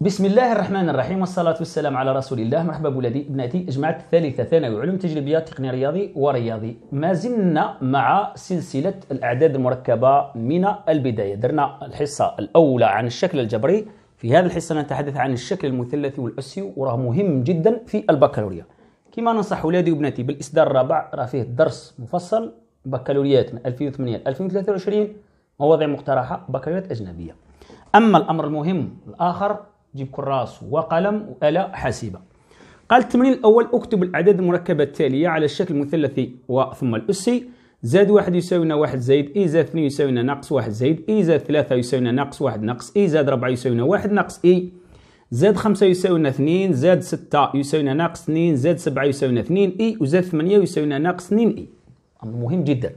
بسم الله الرحمن الرحيم والصلاة والسلام على رسول الله مرحبا بولادي بناتي جماعة الثالثة ثانوي علوم تجريبية تقني رياضي ورياضي ما زلنا مع سلسلة الأعداد المركبة من البداية درنا الحصة الأولى عن الشكل الجبري في هذه الحصة نتحدث عن الشكل المثلثي والأسي وراه مهم جدا في البكالوريا كما ننصح ولادي وبناتي بالإصدار الرابع راه فيه درس مفصل بكالوريات من 2008 ل 2023 مواضيع مقترحة بكالوريات أجنبية أما الأمر المهم الآخر جيب كراس وقلم وآلة حاسبة قال التمرين الأول اكتب الأعداد المركبة التالية على الشكل المثلثي وثم الأسي زاد واحد يساوينا واحد زائد اي زاد اثنين يساوينا ناقص واحد زائد اي زاد ثلاثة يساوينا ناقص واحد ناقص اي زاد ربعة يساوينا واحد ناقص اي زاد خمسة يساوينا اثنين زاد ستة يساوينا ناقص اثنين زاد سبعة يساوينا اثنين اي وزاد ثمانية يساوينا ناقص اثنين اي أمر مهم جدا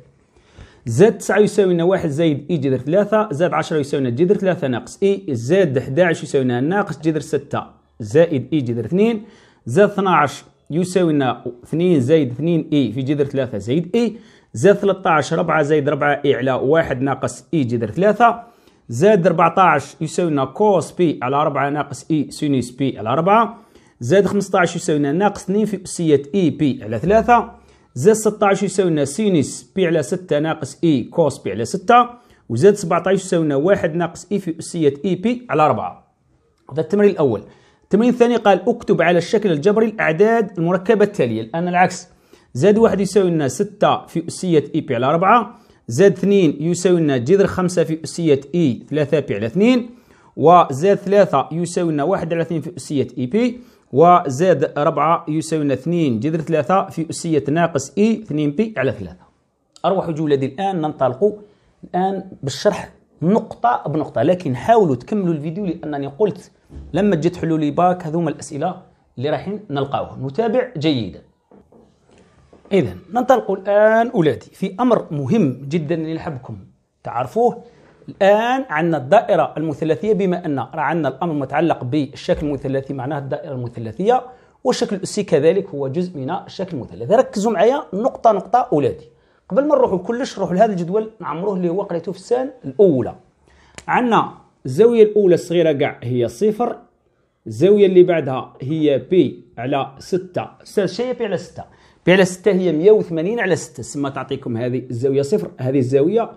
زاد 9 يساوي لنا 1 زائد اي جذر 3 زاد 10 يساوي لنا جذر 3 ناقص اي زاد 11 يساوي لنا ناقص جذر 6 زائد اي جذر 2 زاد 12 يساوي لنا 2 زائد 2 اي في جذر 3 زائد اي زاد 13 4 زائد 4 اي على 1 ناقص اي جذر 3 زاد 14 يساوي لنا كوس بي على 4 ناقص اي سينوس بي على 4 زاد 15 يساوي لنا ناقص 2 في أسية اي بي على 3 زائد 16 يساوي لنا سينس بي على 6 ناقص اي e كوس بي على 6 وزائد 17 يساوي لنا 1 ناقص اي e في اسيه اي e بي على 4 هذا التمرين الاول التمرين الثاني قال اكتب على الشكل الجبري الاعداد المركبه التاليه الان العكس زائد 1 يساوي لنا 6 في اسيه اي بي على 4 زائد 2 يساوي لنا جذر 5 في اسيه اي 3 بي على 2 وزائد 3 يساوي لنا 1 على 2 في اسيه اي بي وزاد 4 يساوي 2 جذر 3 في أسية ناقص إي 2 بي على 3 أروح جولدي الآن ننطلق الآن بالشرح نقطة بنقطة لكن حاولوا تكملوا الفيديو لأنني قلت لما تجي تحلوا لي باك هذوما الأسئلة اللي رايحين نلقاوها نتابع جيدا إذا ننطلق الآن أولادي في أمر مهم جدا اللي نحبكم تعرفوه الان عندنا الدائره المثلثيه بما ان راه عندنا الامر متعلق بالشكل المثلثي معناه الدائره المثلثيه والشكل الاسي كذلك هو جزء من الشكل المثلثي ركزوا معايا نقطه نقطه اولادي قبل ما نروحوا كلش نروحوا لهذا الجدول نعمروه اللي هو قريته في السان الاولى عندنا الزاويه الاولى الصغيره كاع هي صفر الزاويه اللي بعدها هي بي على 6 شيء بي على 6 بي على 6 هي 180 على 6 سما تعطيكم هذه الزاويه صفر هذه الزاويه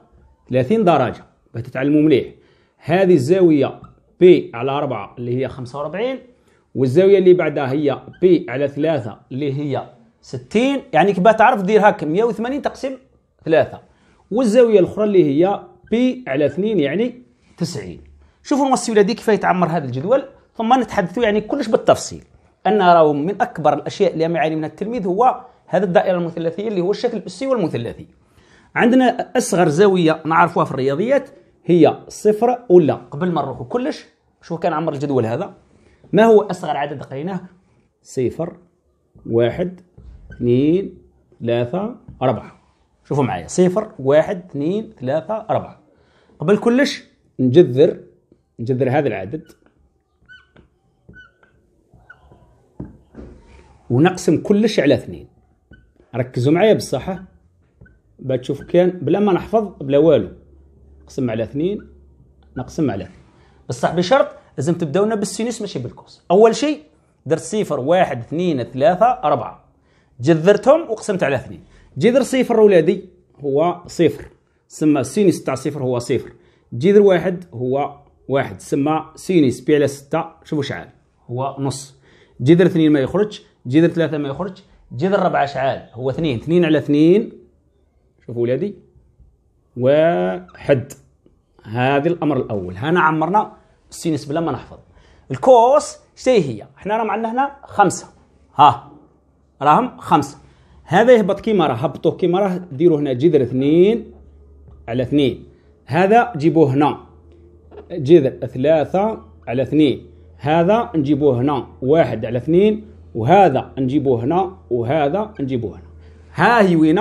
30 درجه بتتعلموا مليح هذه الزاوية بي على 4 اللي هي 45 والزاوية اللي بعدها هي بي على 3 اللي هي 60 يعني كي تعرف دير هاك 180 تقسيم 3 والزاوية الأخرى اللي هي بي على 2 يعني 90 شوفوا المسؤولية ولادي كيف يتعمر هذا الجدول ثم نتحدثوا يعني كلش بالتفصيل أن راهو من أكبر الأشياء اللي يعاني منها التلميذ هو هذا الدائرة المثلثية اللي هو الشكل الأسي والمثلثي عندنا أصغر زاوية نعرفها في الرياضيات هي صفر ولا قبل ما نروحوا كلش شوف كان عمر الجدول هذا ما هو أصغر عدد قريناه صفر واحد اثنين ثلاثة أربعة شوفوا معايا صفر واحد اثنين ثلاثة أربعة قبل كلش نجذر نجذر هذا العدد ونقسم كلش على اثنين ركزوا معايا بصح بتشوف كان بلا ما نحفظ بلا والو نقسم على اثنين نقسم على اثنين بصح بشرط لازم تبداونا بالسينوس ماشي بالكوس اول شيء درت صفر واحد اثنين ثلاثة أربعة جذرتهم وقسمت على اثنين جذر صفر أولادي هو صفر سما سينوس تاع صفر هو صفر جذر واحد هو واحد سما سينوس بي على ستة شوفوا شحال هو نص جذر اثنين ما يخرجش جذر ثلاثة ما يخرجش جذر ربعة شحال هو اثنين اثنين على اثنين شوفوا أولادي واحد هذا الامر الاول هنا عمرنا السينس بلا ما نحفظ الكوس شتي هي حنا راه عندنا هنا خمسة ها راهم خمسة هذا يهبط كيما راه هبطوه كيما راه ديروا هنا جذر اثنين على اثنين هذا جيبوه هنا جذر ثلاثة على اثنين هذا نجيبوه هنا واحد على اثنين وهذا نجيبوه هنا وهذا نجيبوه هنا ها هي وين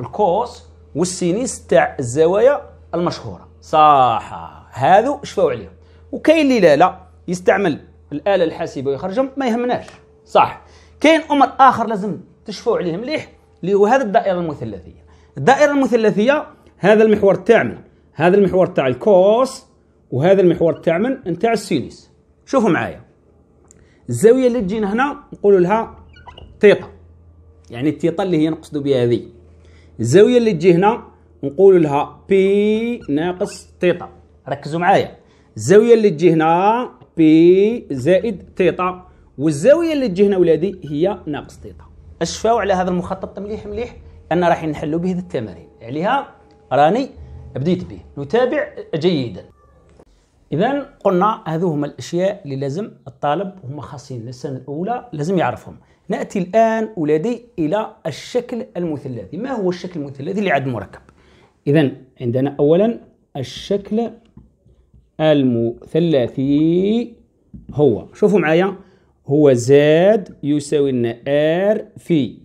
الكوس والسينيس تاع الزوايا المشهوره صح هذو شفاو عليهم وكاين اللي لا لا يستعمل الاله الحاسبه ويخرجهم ما يهمناش صح كاين امر اخر لازم تشفوا عليه مليح اللي هو هذه الدائره المثلثيه الدائره المثلثيه هذا المحور تاع من هذا المحور تاع الكوس وهذا المحور تاع من نتاع السينيس شوفوا معايا الزاويه اللي تجينا هنا نقولوا لها تيطا يعني التيطا اللي هي نقصد بها هذه الزاويه اللي تجي هنا نقول لها بي ناقص تيتا ركزوا معايا الزاويه اللي تجي هنا بي زائد تيتا والزاويه اللي تجي هنا ولادي هي ناقص تيتا اشفاو على هذا المخطط مليح مليح ان راح نحلوا به التمارين عليها راني بديت به نتابع جيدا اذا قلنا هذو هما الاشياء اللي لازم الطالب هما خاصين للسنه الاولى لازم يعرفهم ناتي الان ولادي الى الشكل المثلثي ما هو الشكل المثلثي اللي عاد مركب إذا عندنا أولا الشكل المثلثي هو شوفوا معايا هو زاد يساوي لنا ار في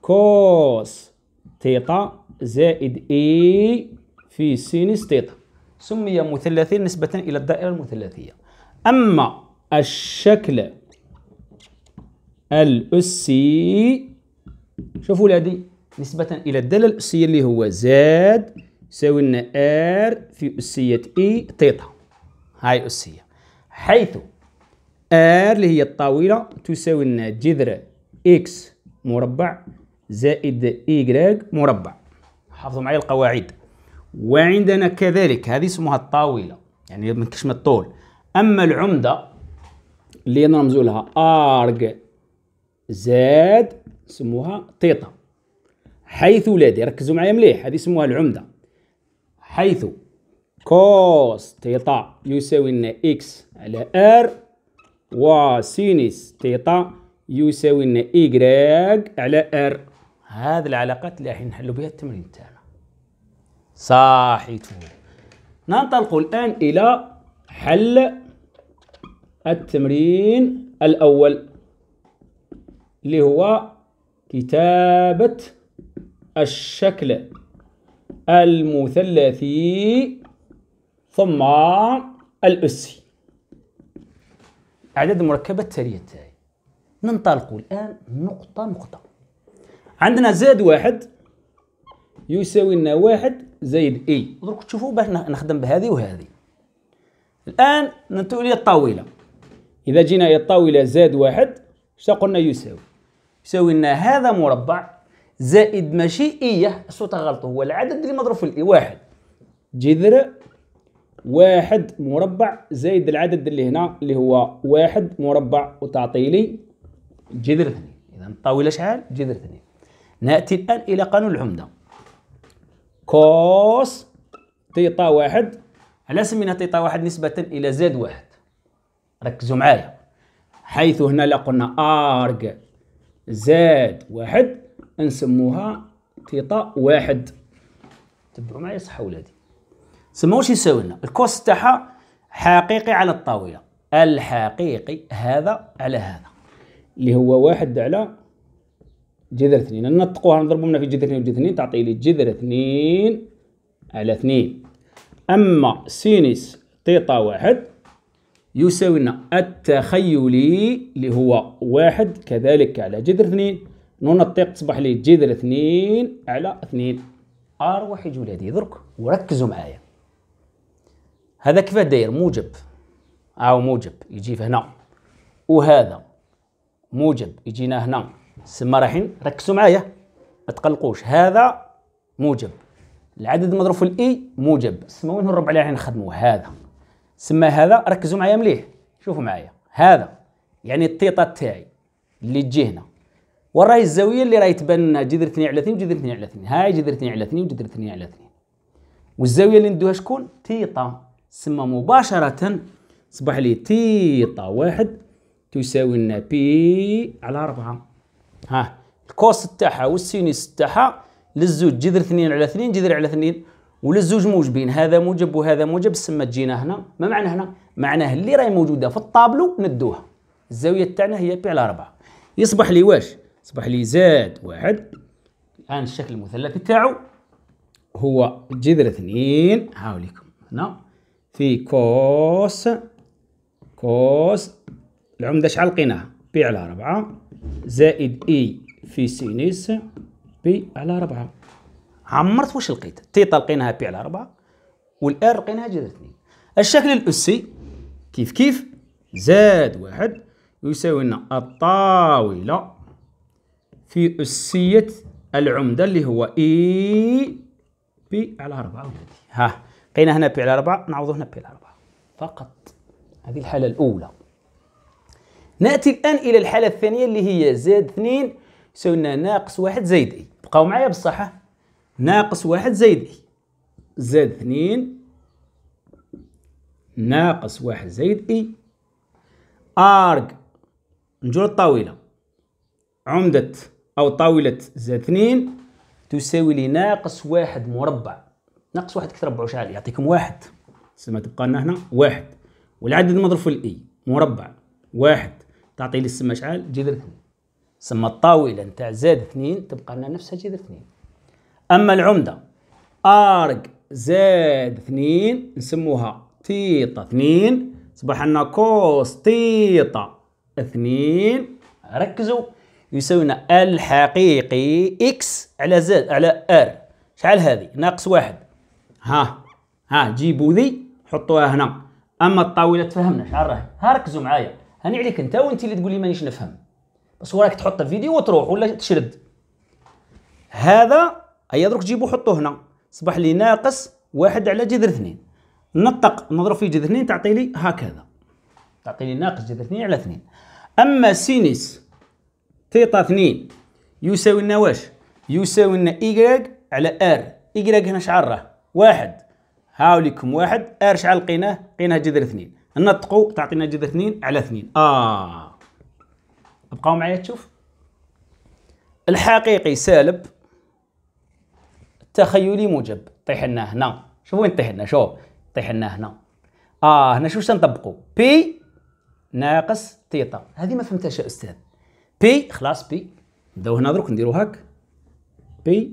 كوس تيتا زائد اي في سينس تيتا سمي مثلثين نسبة إلى الدائرة المثلثية أما الشكل الأسي شوفوا لدي نسبة إلى الدالة الأسية اللي هو زاد يساوي لنا آر في أسية إي تيتا هاي أسية حيث آر اللي هي الطاولة تساوي لنا جذر إكس مربع زائد Y مربع حافظوا معي القواعد وعندنا كذلك هذه اسمها الطاولة يعني من كشم الطول أما العمدة اللي نرمزوا لها أرج زاد سموها تيتا حيث ولادي ركزوا معايا مليح هذه يسموها العمده حيث كوس تيتا يساوي لنا اكس على ار وسينس تيتا يساوي لنا إيكغيك على ار هذه العلاقات اللي راح نحلوا بها التمرين تاعنا صحيتو ننطلق الآن إلى حل التمرين الأول اللي هو كتابة الشكل المثلثي ثم الأسي أعداد المركبة التالية تاعي ننطلق الآن نقطة نقطة عندنا زائد واحد يساوي لنا واحد زائد اي درك تشوفوا باش نخدم بهذه وهذه الآن ننتقل إلى الطاولة إذا جينا إلى الطاولة زائد واحد شنو قلنا يساوي يساوي لنا هذا مربع زائد ماشي إيه الصوت غلط هو العدد اللي مضروب في الإي واحد جذر واحد مربع زائد العدد اللي هنا اللي هو واحد مربع وتعطي لي جذر اثنين إذا الطاولة شحال جذر اثنين نأتي الآن إلى قانون العمدة كوس تيطا واحد على سمينا تيطا واحد نسبة إلى زاد واحد ركزوا معايا حيث هنا لقلنا أرج زاد واحد نسموها تيتا واحد تبعوا معايا صح ولادي سما واش يساوي لنا الكوست تاعها حقيقي على الطاوله الحقيقي هذا على هذا اللي هو واحد على جذر اثنين نطقوها نضربوا منها في جذر اثنين وجذر اثنين تعطي لي جذر اثنين على اثنين اما سينس تيتا واحد يساوي لنا التخيلي اللي هو واحد كذلك على جذر اثنين نون الطيق تصبح لي جذر اثنين على اثنين اروح ولادي درك وركزوا معايا هذا كيف داير موجب او آه، موجب يجي هنا وهذا موجب يجينا هنا سما رايحين ركزوا معايا ما تقلقوش هذا موجب العدد مضروب في الاي e موجب سما وين الربع اللي رايحين نخدموا هذا سما هذا ركزوا معايا مليح شوفوا معايا هذا يعني الطيطه تاعي اللي تجي هنا وراي الزاوية اللي راهي تبان جذر اثنين على اثنين وجذر اثنين على اثنين، هاي جذر اثنين على اثنين وجذر اثنين على اثنين. والزاوية اللي ندوها شكون تيطا سما مباشرة صبح لي تيطا واحد تساوي لنا بي على أربعة ها الكوس تاعها والسينيس تاعها للزوج جذر 2 على 2 جذر على 2 وللزوج موجبين هذا موجب وهذا موجب سما تجينا هنا ما معنى هنا معناه اللي راهي موجوده في الطابلو ندوها الزاويه تاعنا هي بي على أربعة يصبح لي واش أصبح لي زاد واحد الآن الشكل المثلثي تاعو هو جذر اثنين هاوليكم هنا في كوس كوس العمدة شحال لقيناها بي على ربعة زائد إي في سينيس بي على ربعة عمرت واش لقيت تيتا لقيناها بي على ربعة والار لقيناها جذر اثنين الشكل الأسي كيف كيف زاد واحد يساوي لنا الطاولة في أسية العمدة اللي هو إي بي على أربعة ها قينا هنا بي على أربعة نعوض هنا بي على أربعة فقط هذه الحالة الأولى نأتي الآن إلى الحالة الثانية اللي هي زاد اثنين سوينا ناقص واحد زايد إي بقاو معايا بالصحة ناقص واحد زايد إي زاد اثنين ناقص واحد زايد إي أرك نجور الطاولة عمدة أو طاولة زائد 2 تساوي لي ناقص واحد مربع ناقص واحد كتربع ربعه شحال يعطيكم واحد ما تبقى لنا هنا واحد والعدد المضروب في الإي e، مربع واحد تعطي لي السما شحال جذر 2 سما الطاولة نتاع زائد 2 تبقى لنا نفسها جذر 2 أما العمدة أرك زائد 2 نسموها تيتا 2 صبح لنا كوس تيتا 2 ركزوا يساوينا الحقيقي إكس على زد على آر شحال هذه ناقص واحد ها ها جيبوا ذي حطوها هنا اما الطاوله تفهمنا شحال راهي ها ركزوا معايا هاني عليك انت وانت اللي تقول لي مانيش نفهم بس وراك تحط الفيديو وتروح ولا تشرد هذا هيا درك جيبو حطوه هنا صبح لي ناقص واحد على جذر اثنين نطق نضرب في جذر اثنين تعطي لي هكذا تعطي لي ناقص جذر اثنين على اثنين اما سينيس ثيتا اثنين يساوي لنا واش يساوي لنا إيكغيك على ار إيكغيك هنا شعار راه واحد هاوليكم واحد ار شعال لقيناه لقيناه جذر اثنين نطقوا تعطينا جذر اثنين على اثنين اه بقاو معايا تشوف الحقيقي سالب التخيلي موجب طيح لنا هنا شوف وين طيح لنا شوف طيح لنا هنا اه هنا شوف نطبقوا بي ناقص تيتا هذه ما فهمتهاش يا استاذ بي خلاص بي نبداو هنا دروك نديرو هاك بي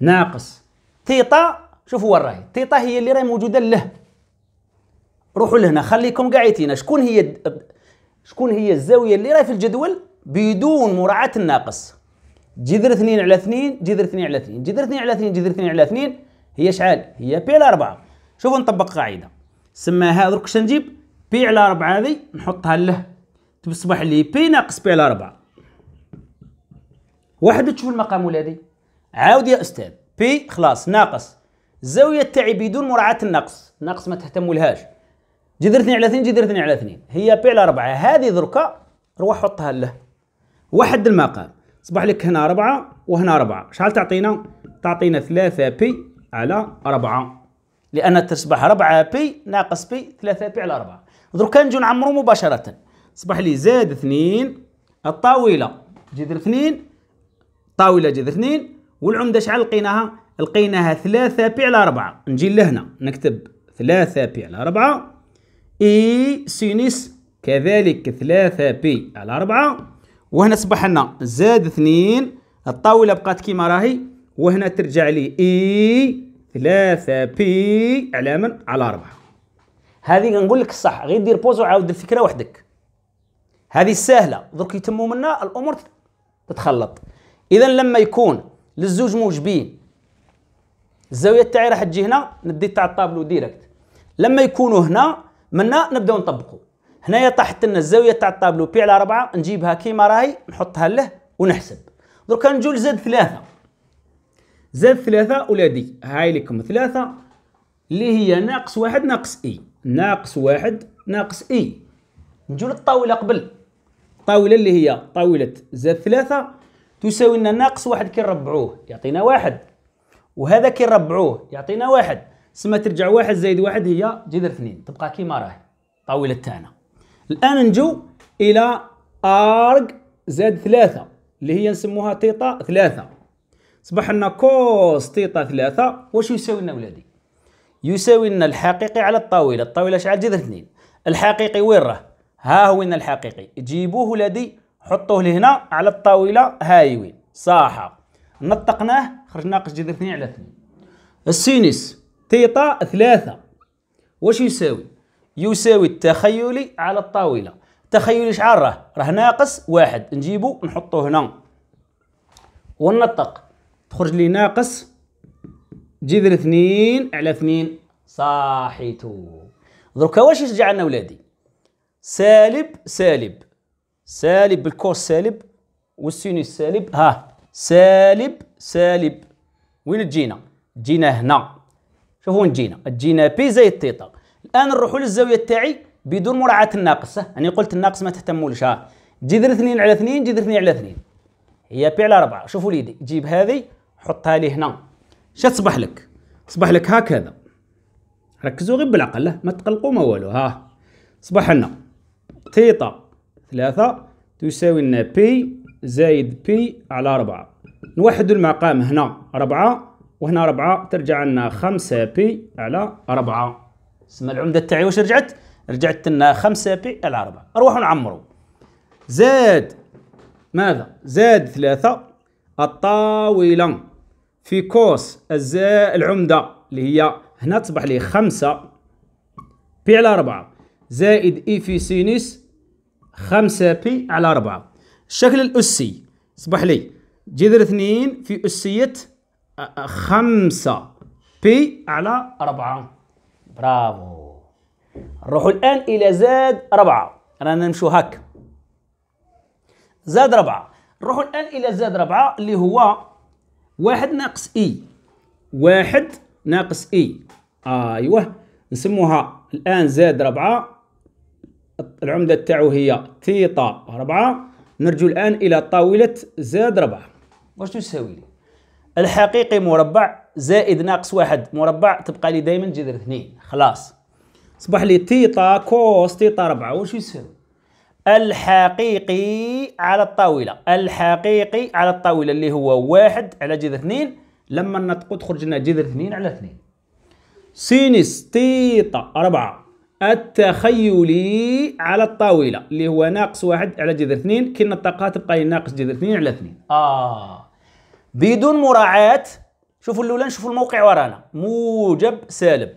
ناقص تيتا شوفوا وين راهي تيتا هي اللي راهي موجوده له روحوا لهنا خليكم قاعدين شكون هي شكون هي الزاويه اللي راهي في الجدول بدون مراعاه الناقص جذر 2 على 2 جذر 2 على 2 جذر 2 على 2 جذر 2 على 2 هي شحال هي بي على 4 شوفوا نطبق قاعده سماها دروك شنجيب بي على 4 هذه نحطها له تصبح لي بي ناقص بي على 4 واحد تشوف المقام ولادي عاود يا استاذ بي خلاص ناقص الزاويه تاعي بدون مراعاه النقص النقص ما تهتموا لهاش جي درتني على اثنين جي اثنين على اثنين هي بي على اربعة هذه دركا روح حطها له واحد المقام صبح لك هنا اربعة وهنا اربعة شحال تعطينا تعطينا ثلاثة بي على اربعة لأن تصبح ربعة بي ناقص بي ثلاثة بي على اربعة دركا نجو نعمرو مباشرة صبح لي زاد اثنين الطاولة جذر اثنين طاوله جذ اثنين والعمده شحال لقيناها لقيناها ثلاثة بي على ربعة نجي لهنا نكتب ثلاثة بي على ربعة اي سينس كذلك ثلاثة بي على ربعة وهنا اصبح لنا زاد اثنين الطاولة بقات كيما راهي وهنا ترجع لي اي ثلاثة بي على من على ربعة هذه نقول لك الصح غير دير بوز وعاود الفكرة وحدك هذه سهلة درك يتموا منا الأمور تتخلط اذا لما يكون للزوج موجبين الزاويه تاعي راح تجي هنا ندي تاع الطابلو ديريكت لما يكونوا هنا منا نبداو نطبقوا هنايا طاحت لنا الزاويه تاع الطابلو بي على 4 نجيبها كيما راهي نحطها له ونحسب دروكا نجو لزاد ثلاثة زاد ثلاثة ولادي هاي لكم ثلاثة اللي هي ناقص واحد ناقص اي ناقص واحد ناقص اي نجو للطاولة قبل الطاولة اللي هي طاولة زاد ثلاثة تساوي لنا ناقص واحد كي نربعوه يعطينا واحد وهذا كي نربعوه يعطينا واحد سما ترجع واحد زائد واحد هي جذر اثنين تبقى كيما راهي طاولة تاعنا الآن نجو إلى أرج زائد ثلاثة اللي هي نسموها تيطا ثلاثة صبح لنا كوس تيطا ثلاثة واش يساوي لنا ولادي يساوي لنا الحقيقي على الطاولة الطاولة شحال جذر اثنين الحقيقي وين راه ها هو الحقيقي جيبوه ولادي حطوه لهنا على الطاوله هاي وين صاحه نطقناه خرج ناقص جذر 2 على 2 السينس تيتا 3 واش يساوي يساوي التخيلي على الطاوله التخيلي شحال راه راه ناقص واحد نجيبو نحطوه هنا ونطق تخرج لي ناقص جذر 2 على 2 صاحيتو دروكا واش يرجع لنا ولادي سالب سالب سالب بالكوس سالب والسينوس سالب ها سالب سالب وين تجينا تجينا هنا شوفوا وين تجينا تجينا بي زائد تيتا الان نروحوا للزاويه تاعي بدون مراعاه الناقص انا قلت الناقص ما تهتمولش ها جذر 2 على 2 جذر 2 على 2 هي بي على 4 شوفوا ليدي جيب هذه حطها لي هنا اش تصبح لك تصبح لك هكذا ركزوا غير بالعقل ما تقلقوا ما والو ها صبح لنا تيتا ثلاثة تساوي لنا بي زايد بي على أربعة نوحدوا المقام هنا ربعة وهنا ربعة ترجع لنا خمسة بي على ربعة اسم العمدة تاعي واش رجعت؟ رجعت لنا خمسة بي على ربعة نروحو نعمرو زاد ماذا؟ زاد ثلاثة الطاولة في كوس الزا العمدة اللي هي هنا تصبح لي خمسة بي على ربعة زائد إي e في سينيس 5 بي على 4 الشكل الأسي اصبح لي جذر 2 في أسية 5 بي على 4 برافو نروحوا الآن إلى زاد 4 رانا نمشوا هك زاد 4 نروحوا الآن إلى زاد 4 اللي هو واحد ناقص إي واحد ناقص إي أيوه نسموها الآن زاد 4 العمدة تاعو هي ثيتا 4 نرجو الآن إلى طاولة زاد 4 واش تساوي لي الحقيقي مربع زائد ناقص واحد مربع تبقى لي دائما جذر اثنين خلاص صبح لي تيتا كوس تيتا 4 واش يساوي الحقيقي على الطاولة الحقيقي على الطاولة اللي هو واحد على جذر اثنين لما نطقو تخرج لنا جذر اثنين على اثنين سينس تيتا 4 التخيلي على الطاولة اللي هو ناقص واحد على جذر اثنين كل الطاقات تبقى ناقص جذر اثنين على اثنين آه بدون مراعاة شوفوا الأولى نشوفوا الموقع ورانا موجب سالب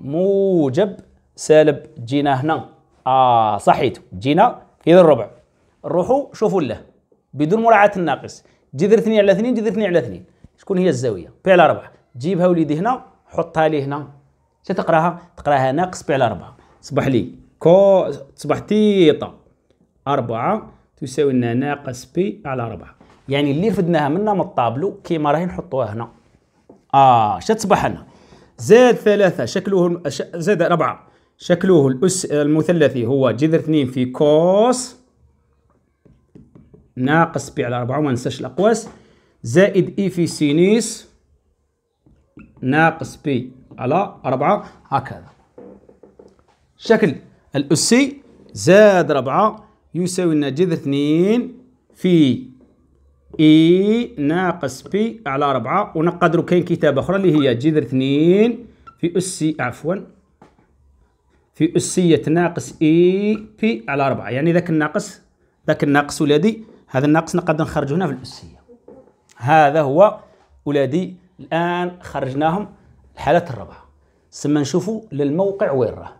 موجب سالب جينا هنا آه صحيت جينا ذا الربع نروحوا شوفوا له بدون مراعاة الناقص جذر اثنين على اثنين جذر اثنين على اثنين شكون هي الزاوية بي على ربعة جيبها وليدي هنا حطها لي هنا تقراها تقراها ناقص بي على ربعة تصبح لي كو تصبح تيطا أربعة تساوي لنا ناقص بي على ربعة يعني اللي رفدناها منا من الطابلو كيما راهي نحطوها هنا اه شتصبح لنا زاد ثلاثة شكله زاد ربعة شكله الأس المثلثي هو جذر اثنين في كوس ناقص بي على ربعة وما ننساش الأقواس زائد إي في سينيس ناقص بي على أربعة هكذا شكل الأسي زائد أربعة يساوي لنا جذر اثنين في اي ناقص بي على أربعة ونقدروا كاين كتابه اخرى اللي هي جذر اثنين في أسي عفوا في اسيه ناقص اي بي على أربعة يعني ذاك الناقص ذاك الناقص ولادي هذا الناقص نقدر نخرجه هنا في الاسيه هذا هو ولادي الان خرجناهم الحالات الرابعه سما نشوفوا للموقع وين راه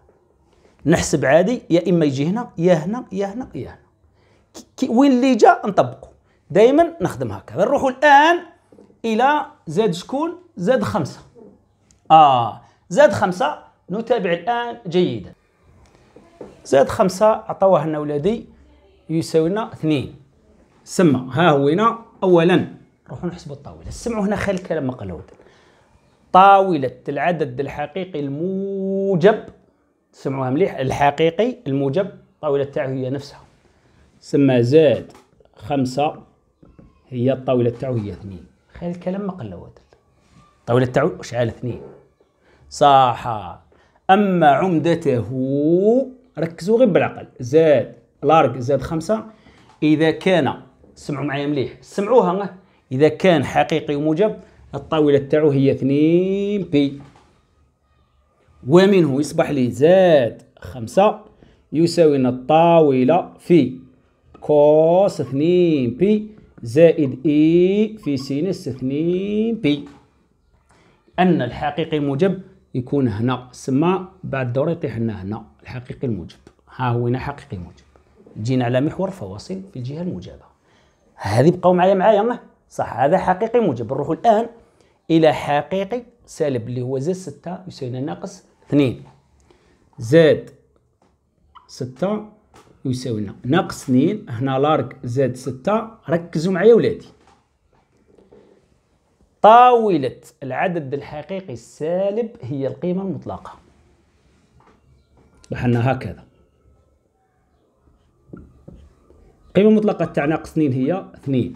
نحسب عادي يا اما يجي هنا يا هنا يا هنا يا هنا وين اللي جا نطبقه دائما نخدم هكذا نروحوا الان الى زاد شكون زاد خمسة اه زاد خمسة نتابع الان جيدا زاد خمسة عطاوه لنا ولادي يساوي لنا اثنين سما ها هو هنا اولا نروحوا نحسبوا الطاوله سمعوا هنا خالد كلام مقلود طاولة العدد الحقيقي الموجب سمعوها مليح الحقيقي الموجب الطاولة تاعه هي نفسها سما زاد خمسة هي الطاولة تاعه هي اثنين خلي الكلام ما قلوت الطاولة تاعه شعال اثنين صح أما عمدته ركزوا غير بالعقل زاد لارك زاد خمسة إذا كان سمعوا معايا مليح سمعوها إذا كان حقيقي وموجب الطاولة تاعو هي 2 بي ومنه يصبح لي زاد خمسة يساوي لنا الطاولة في كوس 2 بي زائد اي في سينس 2 بي أن الحقيقي الموجب يكون هنا سما بعد الدورة يطيح لنا هنا الحقيقي الموجب ها هو هنا حقيقي موجب جينا على محور فواصل في الجهة الموجبة هذه بقاو معايا معايا صح هذا حقيقي موجب نروحو الآن إلى حقيقي سالب اللي هو زاد 6 يساوي ناقص 2 زاد 6 يساوي لنا ناقص 2 هنا لارك زاد 6 ركزوا معايا ولادي طاولة العدد الحقيقي السالب هي القيمة المطلقة أصبح هكذا القيمة المطلقة تاع ناقص 2 هي 2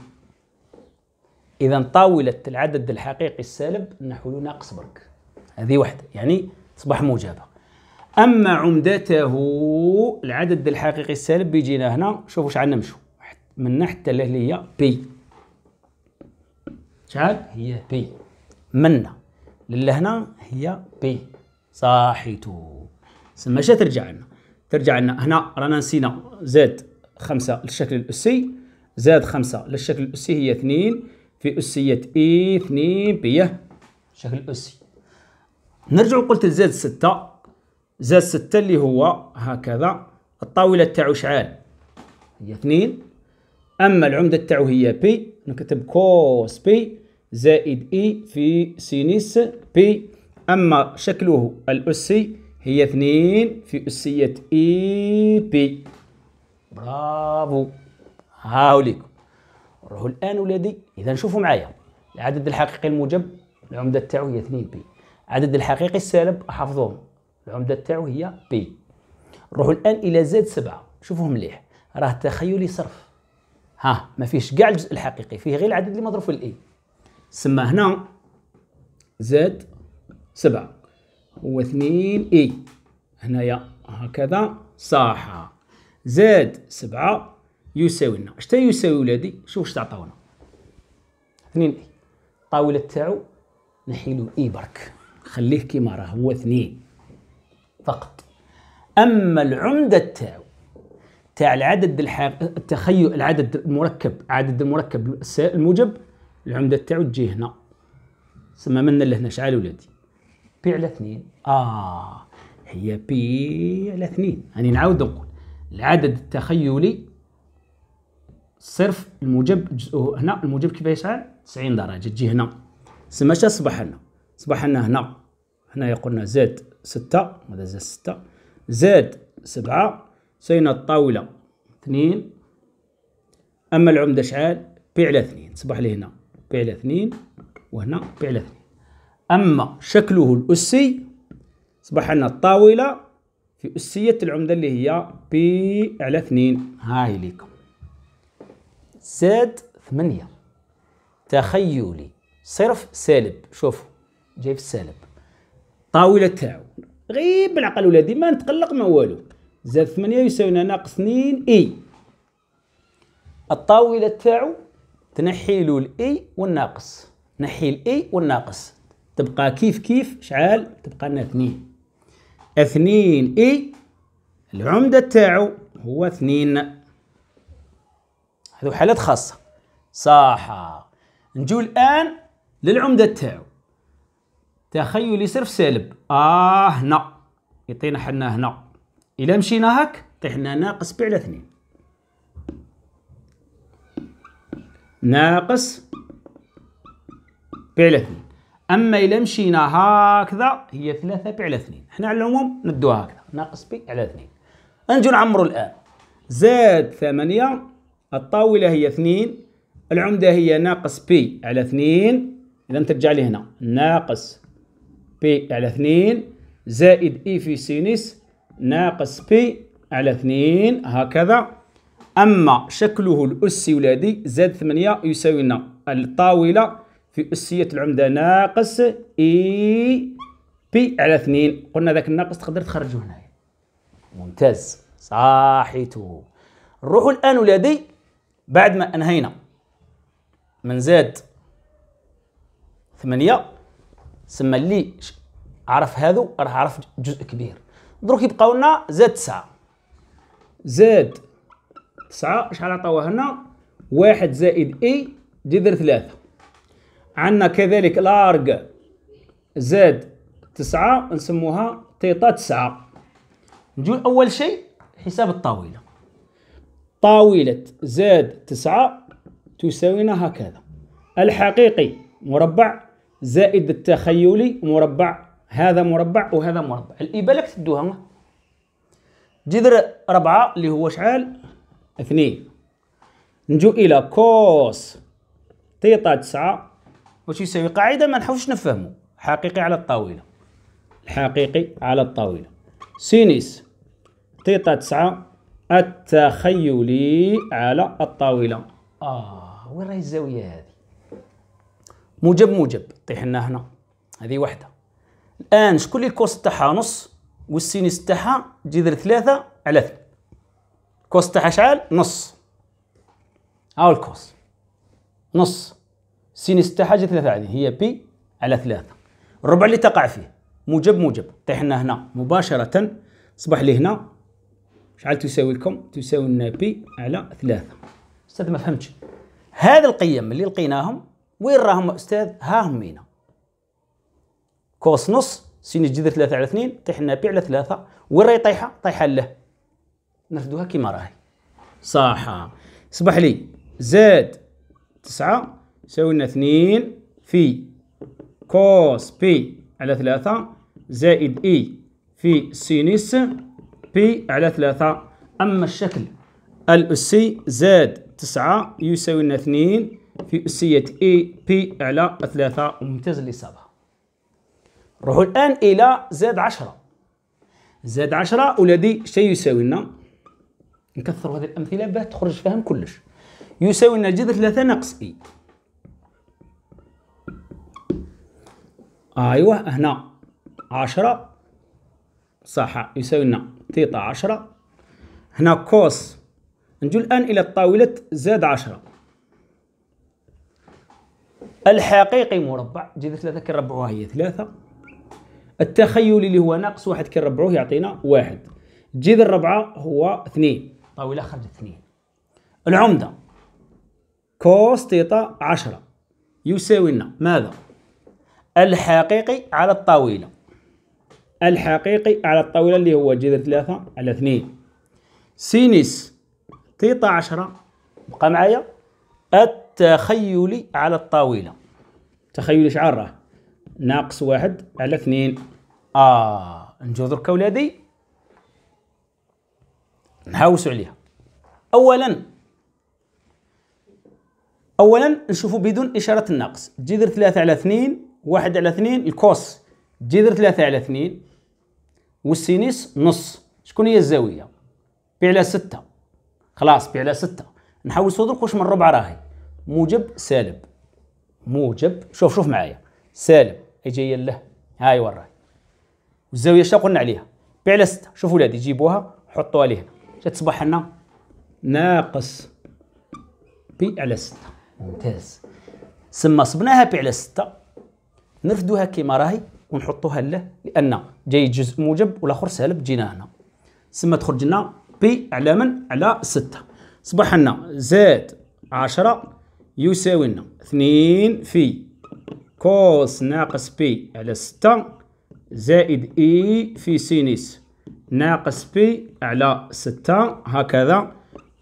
اذا طاوله العدد الحقيقي السالب نحو ناقص برك هذه واحده يعني تصبح موجبه اما عمدته العدد الحقيقي السالب بيجينا هنا شوفوا واش عندنا نمشوا من حتى اللي هي بي شحال هي بي منا لهنا هي بي صاحيتو سما اش ترجع لنا ترجع لنا هنا رانا نسينا زاد خمسة للشكل الأسي زاد خمسة للشكل الأسي هي اثنين في أسية إي 2 بيه شكل أسي نرجع قلت لزاد 6 زاد 6 اللي هو هكذا الطاولة تاعو شعال هي 2 أما العمدة تاعو هي بي نكتب كوس بي زائد إي e في سينيس بي أما شكله الأسي هي 2 في أسية إي e بي برافو هاوليكم روحوا الان ولادي اذا شوفوا معايا العدد الحقيقي الموجب العمده تاعو هي 2 بي العدد الحقيقي السالب حافظوه العمده تاعو هي بي نروحو الان الى زاد سبعة شوفوه مليح راه تخيلي صرف ها ما فيهش كاع الجزء الحقيقي فيه غير العدد اللي مضروب في الاي سما هنا زاد سبعة هو اثنين اي هنايا هكذا صح زاد سبعة يساوي لنا تا يساوي ولادي شوف واش تعطاونا 2 اي الطاوله تاعو نحيلو اي برك خليه كيما راه هو 2 فقط اما العمده تاعو تاع العدد الحق... التخيل العدد المركب عدد المركب الموجب العمده تاعو تجي هنا سما منا لهنا شحال ولادي بي على اثنين اه هي بي على اثنين راني يعني نعاود نقول العدد التخيلي صرف الموجب جزءه هنا الموجب كيفاش يسعى 90 درجه تجي هنا تسمى اش اصبح لنا اصبح لنا هنا هنا يقولنا زاد 6 ماذا زاد 6 زاد 7 سينا الطاوله 2 اما العمده شحال بي على 2 تصبح لي هنا بي على 2 وهنا بي على 2 اما شكله الاسي اصبح لنا الطاوله في اسيه العمده اللي هي بي على 2 هاي ليكم زاد ثمانية تخيلي صرف سالب شوفوا جاي في السالب الطاوله تاعو غير بالعقل ولادي ما نتقلق ما والو زاد ثمانية يساوي لنا ناقص اثنين اي الطاوله تاعو تنحيلو الاي والناقص نحي الاي والناقص تبقى كيف كيف شعال تبقى لنا اثنين اثنين اي العمده تاعو هو اثنين هذو حالات خاصة صح نجو الآن للعمدة تاعو تخيلي صرف سالب آه هنا يطينا حنا هنا إلا مشينا هاك طيحنا ناقص بي على اثنين ناقص بي على اثنين أما إلا مشينا هكذا هي ثلاثة بي على اثنين حنا على العموم ندوها هكذا ناقص بي على اثنين نجو نعمرو الآن زاد ثمانية الطاولة هي اثنين العمدة هي ناقص بي على اثنين إذا ترجع لي هنا ناقص بي على اثنين زائد إي e في سينس ناقص بي على اثنين هكذا أما شكله الأسي ولادي زائد ثمانية يساوي لنا الطاولة في أسية العمدة ناقص إي e بي على اثنين قلنا ذاك الناقص تقدر تخرجه هنايا ممتاز صاحيته نروحوا الآن ولادي بعد ما انهينا من زاد ثمانية سما اللي عرف هذا راه عرف جزء كبير دروك يبقاو لنا زاد تسعة زاد تسعة شحال عطاوها هنا واحد زائد اي جذر ثلاثة عندنا كذلك لارج زاد تسعة نسموها تيطا تسعة نجيو أول شيء حساب الطاولة طاولة زائد تسعة تساوينا هكذا الحقيقي مربع زائد التخيلي مربع هذا مربع وهذا مربع الإبالة كتدوها جذر ربعة اللي هو شعال اثنين نجو إلى كوس تيطا تسعة واش يساوي قاعدة ما نحاولش نفهمو حقيقي على الطاولة الحقيقي على الطاولة سينيس تيطا تسعة التخيلي على الطاولة آه وين راهي الزاوية هذه موجب موجب طيح لنا هنا هذه واحدة الآن شكون اللي الكوس تاعها نص والسينيس تاعها جذر ثلاثة على اثنين الكوس تاعها شعال نص هاو الكوس نص سينيس تاعها جذر ثلاثة هذه هي بي على ثلاثة الربع اللي تقع فيه موجب موجب طيح لنا هنا مباشرة صبح لي هنا شحال تساوي لكم تساوي لنا بي على ثلاثة استاذ ما فهمتش هذا القيم اللي لقيناهم وين راهم استاذ ها هم هنا كوس نص سين جذر ثلاثة على اثنين طيح لنا بي على ثلاثة وين راهي طايحة طايحة له نردوها كيما راهي صح اصبح لي زاد تسعة يساوي لنا اثنين في كوس بي على ثلاثة زائد اي e في سينيس بي على ثلاثة أما الشكل الأسي زاد تسعة يساوي لنا اثنين في أسية إي بي على ثلاثة ممتاز الإصابة نروحو الآن إلى زاد عشرة زاد عشرة ولدي شيء يساوي لنا نكثر هذه الأمثلة باه تخرج فهم كلش يساوي لنا جذر ثلاثة ناقص إي e. أيوه هنا عشرة صح يساوي لنا تيتا عشرة هنا كوس نجو الآن إلى الطاولة زاد عشرة الحقيقي مربع جذر ثلاثة كنربعوها هي ثلاثة التخيلي اللي هو ناقص واحد كنربعوه يعطينا واحد جذر ربعة هو اثنين طاولة خرجت اثنين العمدة كوس تيتا عشرة يساوي لنا ماذا؟ الحقيقي على الطاولة الحقيقي على الطاولة اللي هو جذر ثلاثة على اثنين سينس تيتا عشرة بقى معايا التخيلي على الطاولة تخيلي راه ناقص واحد على اثنين آه نجو دركا ولادي نهاوسوا عليها أولا أولا نشوفوا بدون إشارة الناقص جذر ثلاثة على اثنين واحد على اثنين الكوس جذر ثلاثة على اثنين والسينيس نص شكون هي الزاويه بي على 6 خلاص بي على 6 نحوسو درك واش من ربع راهي موجب سالب موجب شوف شوف معايا سالب اي جايه له هاي وراي والزاويه شنو قلنا عليها بي على 6 شوفوا ولادي جيبوها حطوها لهنا تصبح لنا ناقص بي على 6 ممتاز سما صبناها بي على 6 نرفدوها كيما راهي ونحطوها له لان جاي جزء موجب والاخر سالب جينا هنا سما تخرج لنا بي على من على 6 صبح لنا زائد 10 يساوي لنا 2 في كوس ناقص بي على 6 زائد اي في سينيس ناقص بي على 6 هكذا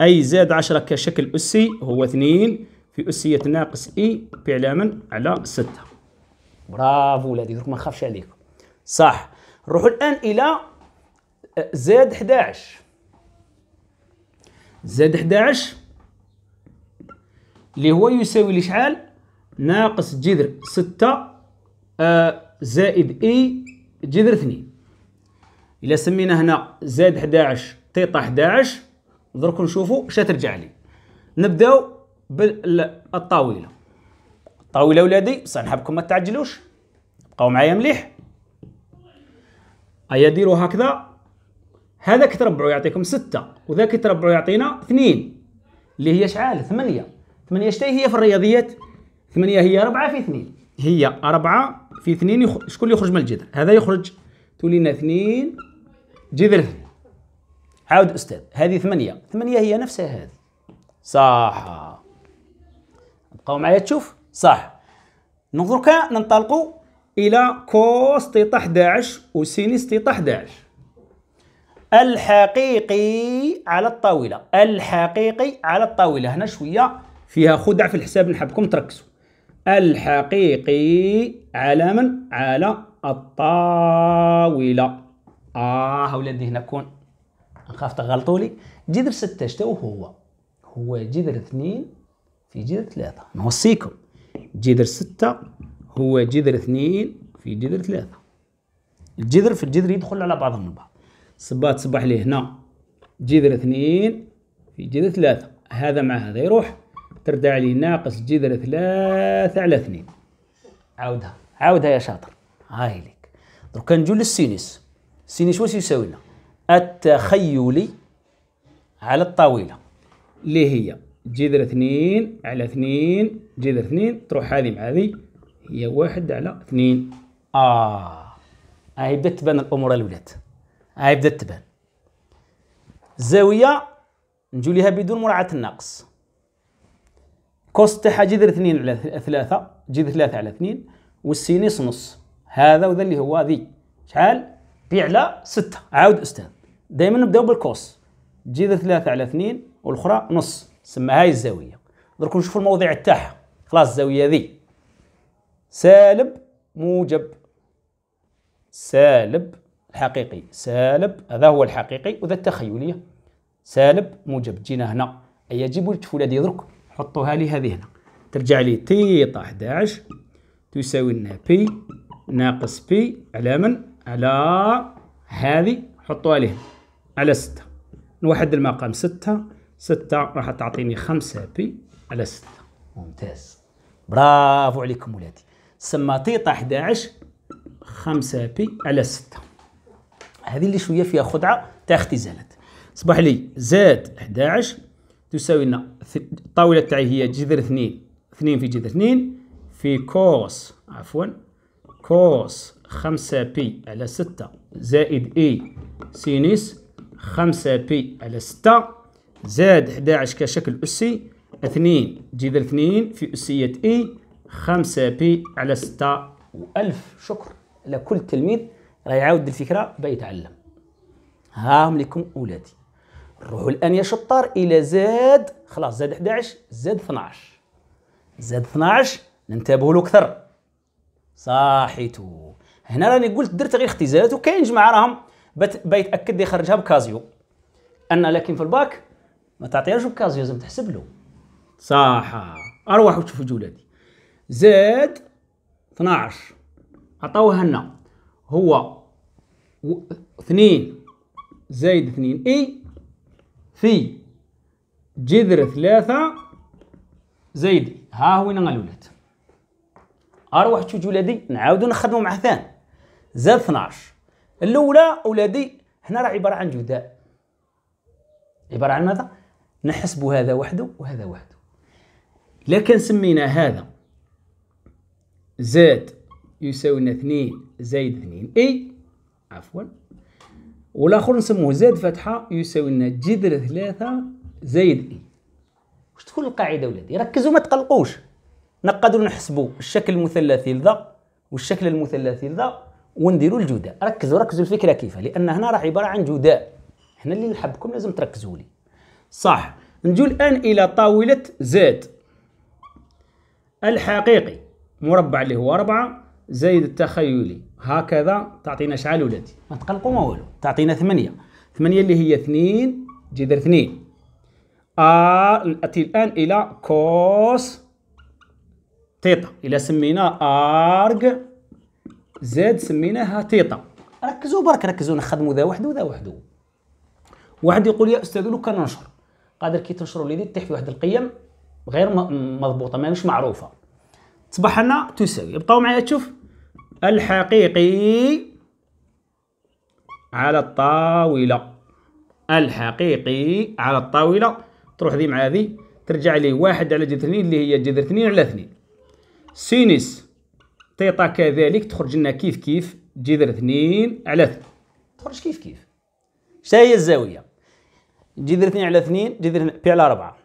اي زائد 10 كشكل اسي هو 2 في اسيه ناقص اي e بي على من على 6 برافو ولادي درك ما نخافش عليك صح نروحوا الان الى آه، زاد 11 زاد 11 اللي هو يساوي لشحال ناقص جذر 6 آه، زائد اي جذر 2 الا سمينا هنا زاد 11 تيتا 11 درك نشوفوا اش ترجع لي نبداو بالطاوله طاوله ولادي بصح نحبكم ما تعجلوش بقاو معايا مليح ايا ديروا هكذا هذا كتربعوا يعطيكم ستة وذا كتربعوا يعطينا اثنين اللي هي شحال ثمانية ثمانية شتي هي في الرياضيات ثمانية هي ربعة في اثنين هي أربعة في اثنين يخ... شكون اللي يخرج من الجذر هذا يخرج تولينا اثنين جذر عاود أستاذ هذه ثمانية ثمانية هي نفسها هذه صح بقاو معايا تشوف صح نظرك ننطلق الى كوس تيتا 11 وسينيس تيتا 11 الحقيقي على الطاوله الحقيقي على الطاوله هنا شويه فيها خدع في الحساب نحبكم تركزوا الحقيقي على من على الطاوله اه ولدي هنا كون نخاف تغلطوا لي جذر شتو هو هو جذر اثنين في جذر ثلاثه نوصيكم جذر ستة هو جذر اثنين في جذر ثلاثة الجذر في الجذر يدخل على بعضهم البعض صبات تصبح ليه هنا جذر اثنين في جذر ثلاثة هذا مع هذا يروح تردع لي ناقص جذر ثلاثة على اثنين عاودها عاودها يا شاطر هاي لك دركا نجو للسينيس السينيس واش يساوي لنا التخيلي على الطاولة اللي هي جذر اثنين على اثنين جذر اثنين تروح هذه مع هذه هي واحد على اثنين آه هاي بدأت تبان الأمور الولاد هاي بدأت تبان الزاوية نجو لها بدون مراعاة النقص كوس تاعها جذر اثنين على ثلاثة جذر ثلاثة على اثنين والسينيس نص هذا وذا اللي هو ذي شحال بي على ستة عاود أستاذ دائما نبداو بالكوس جذر ثلاثة على اثنين والأخرى نص سماها هاي الزاويه درك نشوفوا الموضع تاعها خلاص الزاويه ذي سالب موجب سالب الحقيقي سالب هذا هو الحقيقي وذا التخيليه سالب موجب جينا هنا اي جيبوا التفوله دي درك حطوها لي هذه هنا ترجع لي تيطا 11 تساوي لنا بي ناقص بي على من على هذه حطوها لي على 6 نوحد المقام 6 ستة راح تعطيني خمسة بي على ستة ممتاز برافو عليكم ولادي سما تيطا 11 خمسة بي على ستة هذه اللي شويه فيها خدعه تاع اختزالات صباح لي زاد 11 تساوي لنا الطاوله تاعي هي جذر اثنين اثنين في جذر اثنين في كوس عفوا كوس خمسة بي على ستة زائد اي سينيس خمسة بي على ستة زاد 11 كشكل أسي 2 جذر 2 في أسية إي 5 بي على 6 وألف شكر لكل تلميذ راه يعاود الفكرة بيتعلم هاهم لكم أولادي روحوا الآن يا شطار إلى زاد خلاص زاد 11 زاد 12 زاد 12 ننتبهوا له أكثر صاحيتو هنا راني قلت درت غير اختزالات وكاين جماعة راهم بيتأكد يخرجها بكازيو أن لكن في الباك ما تعطيهاش اوكازيون لازم تحسب له صح اروح وشوف جولادي زاد 12 عطاوه لنا هو اثنين زايد اثنين اي في جذر ثلاثة زايد ها هو وين الولاد اروح تشوف ولادي نعاودو نخدمو مع ثان زاد 12 الاولى اولادي هنا راه عباره عن جداء عباره عن ماذا نحسب هذا وحده وهذا وحده لكن سمينا هذا زاد يساوي لنا اثنين زائد اثنين اي عفوا والاخر نسموه زاد فتحه يساوي لنا جذر ثلاثة زائد اي واش تكون القاعده ولادي ركزوا ما تقلقوش نقدروا نحسبوا الشكل المثلثي لذا والشكل المثلثي لذا ونديروا الجداء ركزوا ركزوا الفكره كيفاه لان هنا راه عباره عن جداء هنا اللي نحبكم لازم تركزوا لي صح نجو الآن إلى طاولة زيت الحقيقي مربع اللي هو ربعة زائد التخيلي هكذا تعطينا شعال ولدي ما تقلقوا ما والو تعطينا ثمانية ثمانية اللي هي اثنين جذر اثنين آ نأتي الآن إلى كوس تيتا إلى سمينا أرج زاد سميناها تيتا ركزوا برك ركزوا نخدموا ذا وحده وذا وحده واحد يقول يا أستاذ لو كان ننشر قادر كي تنشروا ليدي تطيح في واحد القيم غير مضبوطه ماهيش معروفه تصبح لنا تساوي ابقاو معايا تشوف الحقيقي على الطاوله الحقيقي على الطاوله تروح ذي مع ذي ترجع لي واحد على جذر اثنين اللي هي جذر اثنين على اثنين سينس تيتا كذلك تخرج لنا كيف كيف جذر اثنين على اثنين تخرج كيف كيف شتا هي الزاويه جذر 2 على 2 جذر بي على 4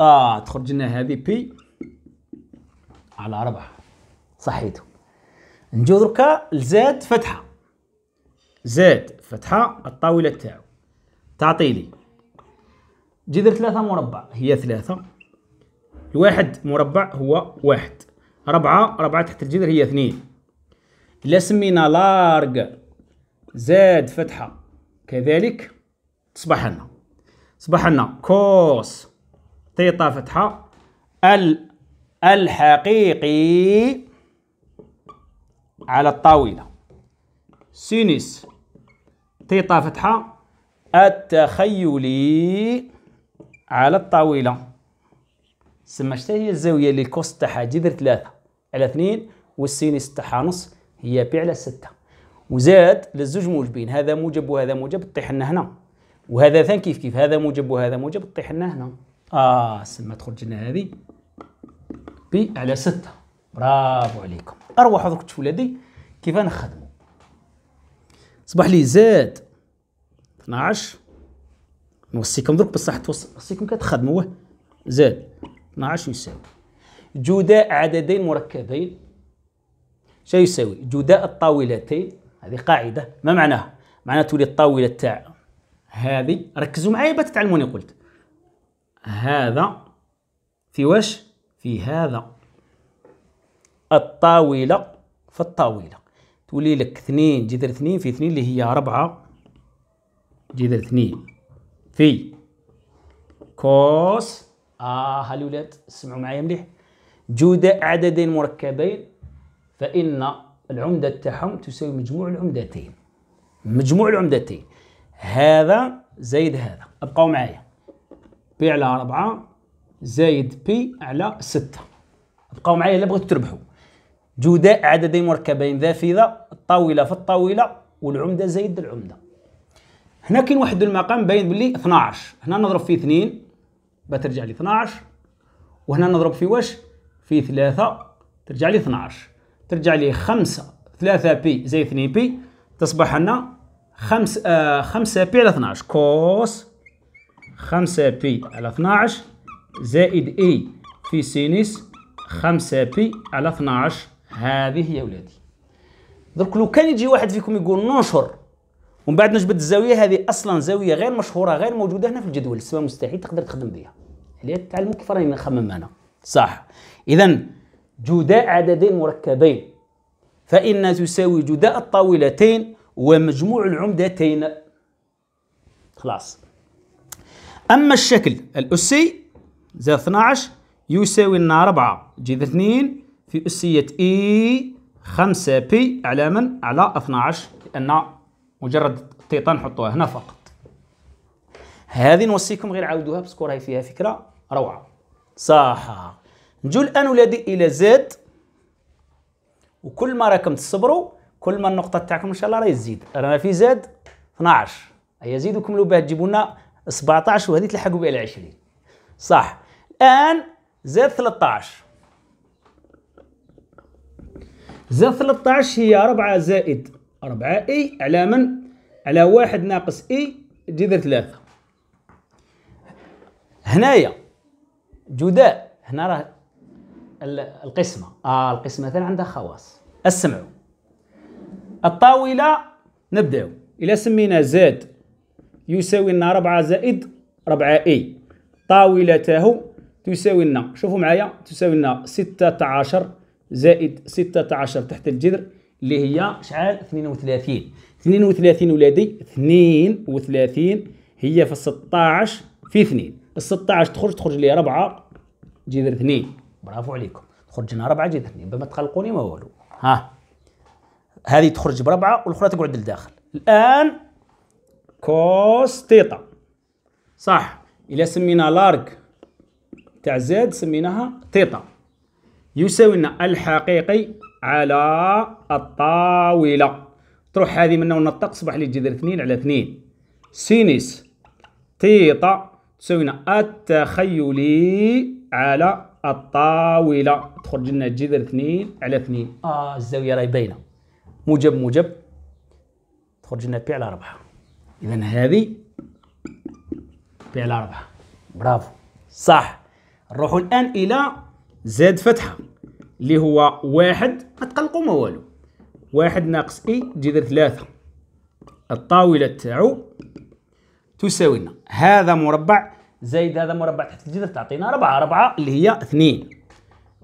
اه تخرج لنا هذه بي على 4 صحيتو نجيو دركا لزاد فتحه زاد فتحه الطاوله تاعو تعطي لي جذر 3 مربع هي 3 الواحد مربع هو واحد ربعة ربعة تحت الجذر هي اثنين إلا سمينا لارج زاد فتحة كذلك تصبح لنا تصبح لنا كوس تيتا فتحة ال الحقيقي على الطاولة سينيس تيتا فتحة التخيلي على الطاولة سما شتا هي الزاوية اللي الكوس تاعها جذر ثلاثة على اثنين والسينيس تاعها نص هي بي على ستة وزاد للزوج موجبين هذا موجب وهذا موجب طيح لنا هنا وهذا ثان كيف كيف هذا موجب وهذا موجب تطيح لنا هنا اه سما تخرج لنا هذه بي على ستة برافو عليكم اروحوا دوك تشوف ولادي كيف نخدموا صباح لي زاد 12 نوصيكم درك بصح توصيكم كتخدموا زاد 12 يساوي جداء عددين مركبين شنو يساوي جداء الطاولتين هذه قاعده ما معناها معناها تولي الطاوله تاع هذه ركزوا معايا باش تعلموني قلت هذا في واش في هذا الطاولة في الطاولة تولي لك اثنين جذر اثنين في اثنين اللي هي أربعة جذر اثنين في كوس آه هالولاد سمعوا معايا مليح جودة عددين مركبين فإن العمدة تاعهم تساوي مجموع العمدتين مجموع العمدتين هذا زائد هذا ابقوا معايا بي على 4 زائد بي على 6 ابقوا معايا الا بغيتو تربحوا جداء عددين مركبين ذافذة الطاولة في الطاولة والعمدة زائد العمدة هنا كاين واحد المقام باين بلي 12 هنا نضرب في 2 بترجع لي 12 وهنا نضرب في واش في 3 ترجع لي 12 ترجع لي 5 3 بي زائد 2 بي تصبح لنا خمس آه خمسة بي على 12 كوس خمسة بي على 12 زائد اي في سينس خمسة بي على 12 هذه هي ولادي درك لو كان يجي واحد فيكم يقول ننشر ومن بعد نجبد الزاويه هذه اصلا زاويه غير مشهوره غير موجوده هنا في الجدول السماء مستحيل تقدر تخدم بها اللي تعلموا كيف راني نخمم انا صح اذا جداء عددين مركبين فان تساوي جداء الطاولتين ومجموع العمدتين خلاص أما الشكل الأسي زائد 12 يساوي لنا 4 جذر 2 في أسية إي 5 بي على من؟ على 12 لأن مجرد تيطا نحطوها هنا فقط هذه نوصيكم غير عاودوها باسكو راهي فيها فكرة روعة صح نجو الآن ولادي إلى زاد وكل ما راكم تصبروا كل ما النقطه تاعكم ان شاء الله راهي تزيد رانا في زاد 12 يزيد وكملوا بها تجيبوا لنا 17 وهذه تلحقوا بها ال 20 صح الان زاد 13 زاد 13 هي 4 زائد 4 اي على من على 1 ناقص اي جذر 3 هنايا جداء هنا راه القسمة آه القسمة ثاني عندها خواص اسمعوا الطاولة نبداو إلا سمينا زاد يساوي لنا ربعة زائد ربعة إي طاولته تساوي لنا شوفوا معايا تساوي لنا ستة عشر زائد ستة عشر تحت الجذر اللي هي شحال 32 32 ولادي 32 هي في 16 في 2 ال 16 تخرج تخرج لي 4 جذر 2 برافو عليكم تخرج لنا 4 جذر 2 بما تقلقوني ما والو ها هذه تخرج بربعه والاخرى تقعد للداخل الان كوس تيتا صح إلا سمينا لارك تاع زد سميناها تيتا يساوي لنا الحقيقي على الطاوله تروح هذه من هنا تصبح لي جذر اثنين على اثنين سينيس تيتا تساوي لنا التخيلي على الطاوله تخرج لنا جذر اثنين على اثنين اه الزاويه راهي باينه موجب موجب تخرج لنا بي على ربعة اذا هذه بي على ربعة برافو صح نروحوا الان الى زاد فتحه اللي هو واحد ما تقلقوا ما والو واحد ناقص اي تجي ثلاثة الطاولة تاعو تساوي لنا هذا مربع زائد هذا مربع تحت الجذر تعطينا ربعة ربعة اللي هي اثنين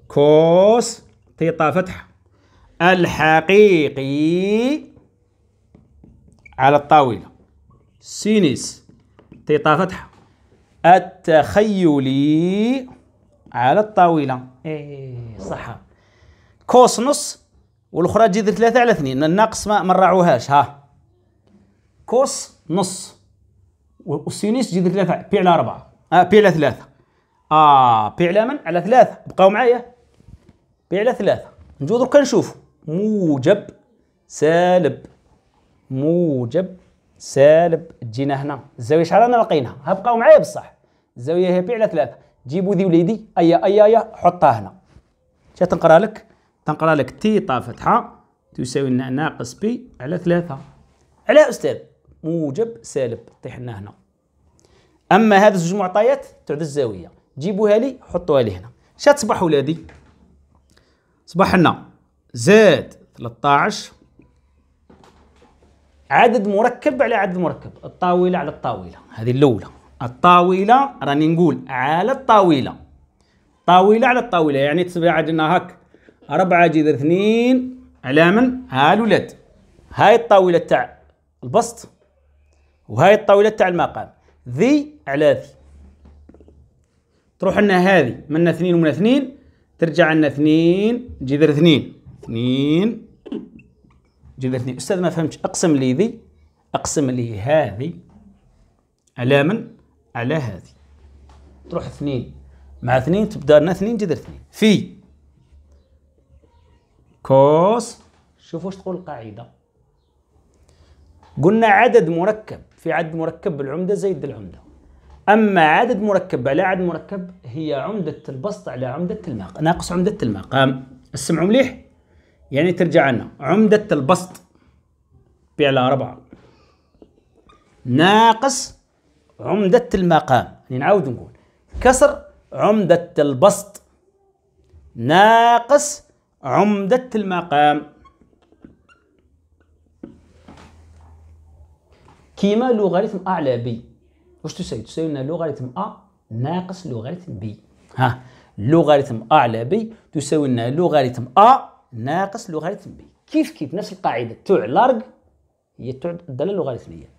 كوس تيطا فتحة الحقيقي على الطاولة سينيس تيطا فتحة التخيلي على الطاولة إيه صح كوس نص والأخرى تجي ثلاثة على اثنين الناقص ما راعوهاش ها كوس نص والسينيس تجي ثلاثة بي على أربعة آه بي على ثلاثة آه بي على من؟ على ثلاثة بقاو معايا بي على ثلاثة نجو دركا نشوفوا موجب سالب موجب سالب جينا هنا الزاويه شحال رانا لقيناها ها بقاو معايا بصح الزاويه هي بي على ثلاثه جيبوا ذي وليدي ايا ايا ايا حطها هنا شا تنقرا لك تنقرا لك تيتا فتحه تساوي لنا ناقص بي على ثلاثه على استاذ موجب سالب طيح لنا هنا اما هذه زوج معطيات تعود الزاويه جيبوها لي حطوها لي هنا شا تصبح ولادي صباح لنا زائد 13 عدد مركب على عدد مركب الطاولة على الطاولة هذه الأولى الطاولة راني نقول على الطاولة طاولة على الطاولة يعني تصبح عندنا هاك أربعة جذر اثنين على من؟ ها الولاد هاي الطاولة تاع البسط وهاي الطاولة تاع المقام ذي على ذي تروح لنا هذه من اثنين ومن اثنين ترجع لنا اثنين جذر اثنين اثنين جيب اثنين أستاذ ما فهمتش أقسم لي ذي أقسم لي هذه على من؟ على هذه تروح اثنين مع اثنين تبدا لنا اثنين جذر اثنين في كوس شوف واش تقول القاعده قلنا عدد مركب في عدد مركب بالعمده زائد العمده اما عدد مركب على عدد مركب هي عمده البسط على عمده المقام ناقص عمده المقام السمع مليح يعني ترجع لنا عمدة البسط بي على أربعة ناقص عمدة المقام يعني نعاود نقول كسر عمدة البسط ناقص عمدة المقام كيما لوغاريتم أ على بي واش تساوي؟ تساوي لنا لوغاريتم أ ناقص لوغاريتم بي ها لوغاريتم أ على بي تساوي لنا لوغاريتم أ ناقص لوغاريتم بي كيف كيف نفس القاعده تاع لارج هي تاع الداله اللوغاريتميه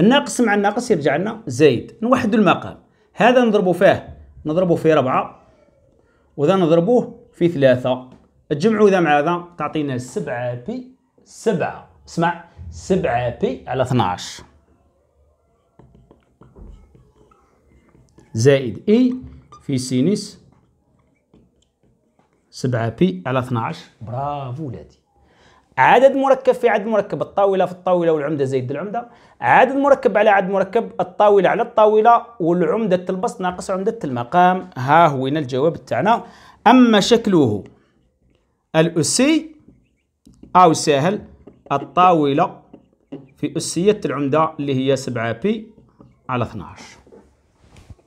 الناقص مع الناقص يرجع لنا زايد نوحدوا المقام هذا نضربو فيه نضربوا في ربعة وذا نضربوه في ثلاثة تجمعوا ذا مع ذا تعطينا سبعة بي سبعة اسمع سبعة بي على 12 زائد اي e في سينس 7 بي على 12 برافو ولادي عدد مركب في عدد مركب الطاوله في الطاوله والعمده زائد العمده عدد مركب على عدد مركب الطاوله على الطاوله والعمده البسط ناقص عمده المقام ها هو هنا الجواب تاعنا اما شكله الاسي او سهل الطاوله في اسيه العمده اللي هي 7 بي على 12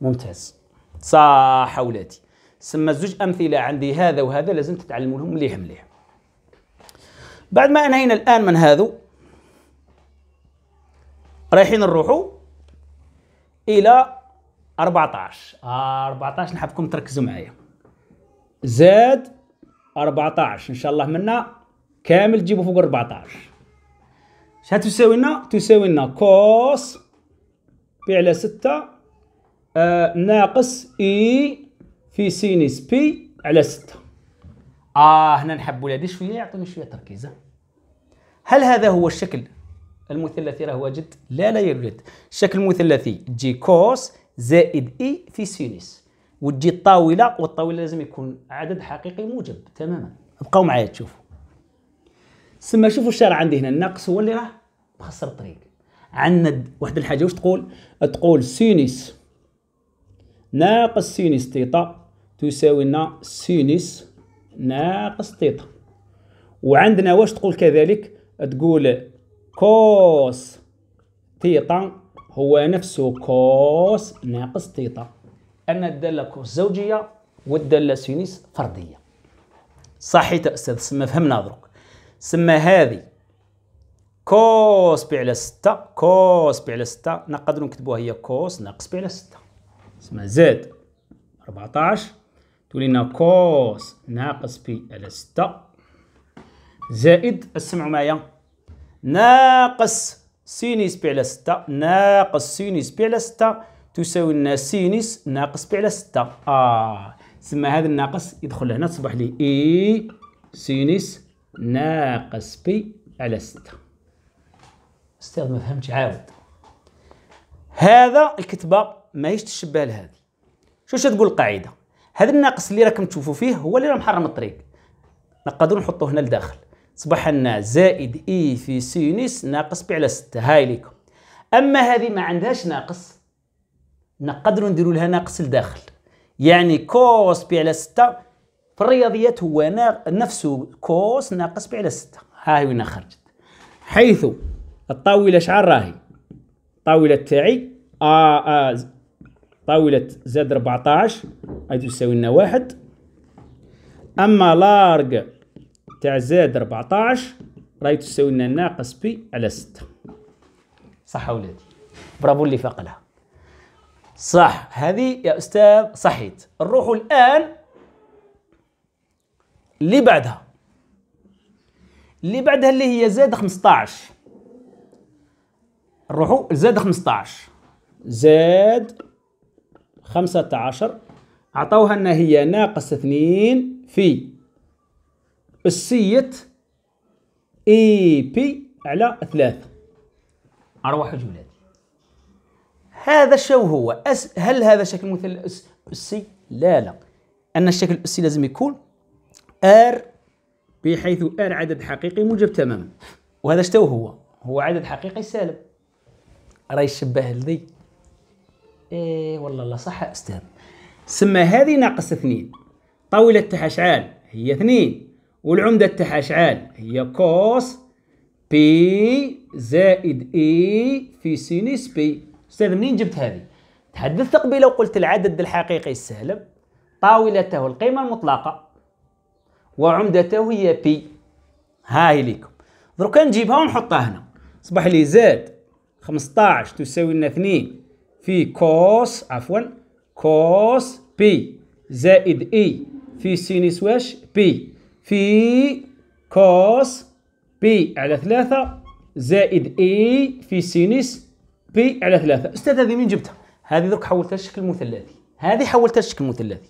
ممتاز صح ولادي سما زوج امثله عندي هذا وهذا لازم تتعلموا لهم مليح مليح بعد ما انهينا الان من هذا رايحين نروحوا الى 14 14 آه، نحبكم تركزوا معايا زاد 14 ان شاء الله منا كامل تجيبوا فوق 14 شها تساوي لنا تساوي لنا كوس بي على 6 آه ناقص اي في سينس بي على 6 اه هنا نحب ولادي شويه يعطوني شويه تركيز هل هذا هو الشكل المثلثي راه واجد لا لا يوجد الشكل المثلثي تجي كوس زائد اي e في سينس وتجي الطاوله والطاوله لازم يكون عدد حقيقي موجب تماما بقاو معايا تشوفوا سما شوفوا الشارع عندي هنا الناقص هو اللي راه مخسر الطريق عندنا واحد الحاجه واش تقول تقول سينس ناقص سينس تيتا تساوي لنا سينيس ناقص تيتا وعندنا واش تقول كذلك تقول كوس تيتا هو نفسه كوس ناقص تيتا أن الدالة كوس زوجية والدالة سينس فردية صحيت أستاذ سما فهمنا دروك سما هذه كوس بي على ستة كوس بي على ستة نقدروا نكتبوها هي كوس ناقص بي على ستة سما زاد 14 تقول لنا كوس ناقص بي على ستة زائد اسمعوا معايا ناقص سينيس بي على ستة ناقص سينيس بي على ستة تساوي لنا سينيس ناقص بي على ستة اه تسمى هذا الناقص يدخل لهنا تصبح لي اي سينيس ناقص بي على ستة استاذ ما فهمتش عاود هذا الكتبه ماهيش تشبه لهذه شو تقول القاعده هذا الناقص اللي راكم تشوفوا فيه هو اللي راه محرم الطريق نقدروا نحطوه هنا لداخل صباح لنا زائد اي e في سينس ناقص بي على 6 هاي ليكم اما هذه ما عندهاش ناقص نقدروا نديروا لها ناقص لداخل يعني كوس بي على 6 في الرياضيات هو نفسه كوس ناقص بي على 6 هاي وين خرجت حيث الطاوله شعال راهي الطاوله تاعي آه آه طاولة زد 14 هذه تساوي لنا واحد أما لارج تاع زد 14 راهي تساوي لنا ناقص بي على 6 صح أولادي برافو اللي فاق لها صح هذه يا أستاذ صحيت نروح الآن اللي بعدها اللي بعدها اللي هي زاد 15 نروحوا زاد 15 زاد خمسة عشر عطاوها أن هي ناقص اثنين في أسية إي بي على ثلاثة أرواح الجملات هذا شو هو أس هل هذا شكل مثل أس أسي؟ لا لا أن الشكل الأسي لازم يكون ار بحيث ار عدد حقيقي موجب تماما وهذا شتو هو هو عدد حقيقي سالب راه يشبه لذي إيه والله لا صح استاذ سما هذه ناقص اثنين طاولة تاعها شعال هي اثنين والعمدة تاعها شعال هي كوس بي زائد اي في سينيس بي استاذ منين جبت هذه تحدثت قبيله وقلت العدد الحقيقي السالب طاولته القيمة المطلقة وعمدته هي بي هاي ليكم دروك نجيبها ونحطها هنا صبح لي زاد 15 تساوي لنا 2 في كوس عفوا كوس بي زائد اي e. في سينس واش بي في كوس بي على ثلاثة زائد اي e في سينس بي على ثلاثة استاذ هذه من جبتها هذه درك حولتها لشكل مثلثي هذه حولتها لشكل مثلثي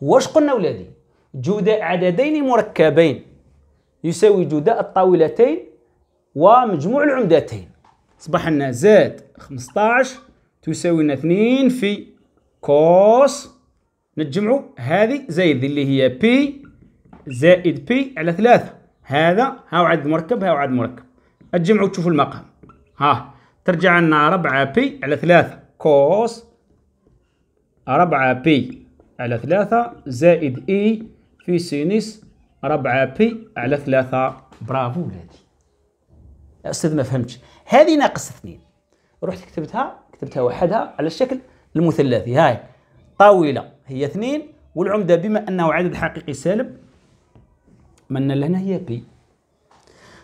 واش قلنا ولادي جداء عددين مركبين يساوي جداء الطاولتين ومجموع العمدتين اصبح لنا زاد 15 تساوي لنا 2 في كوس نجمعو هذه زائد اللي هي بي زائد بي على ثلاثة هذا هاو عدد مركب هاو عدد مركب تجمعوا تشوفوا المقام ها ترجع لنا 4 بي على ثلاثة كوس 4 بي على ثلاثة زائد اي e في سينس 4 بي على ثلاثة برافو ولادي استاذ ما فهمتش هذه ناقص اثنين رحت كتبتها كتبتها وحدها على الشكل المثلثي هاي طاولة هي اثنين والعمدة بما أنه عدد حقيقي سالب من لهنا هي بي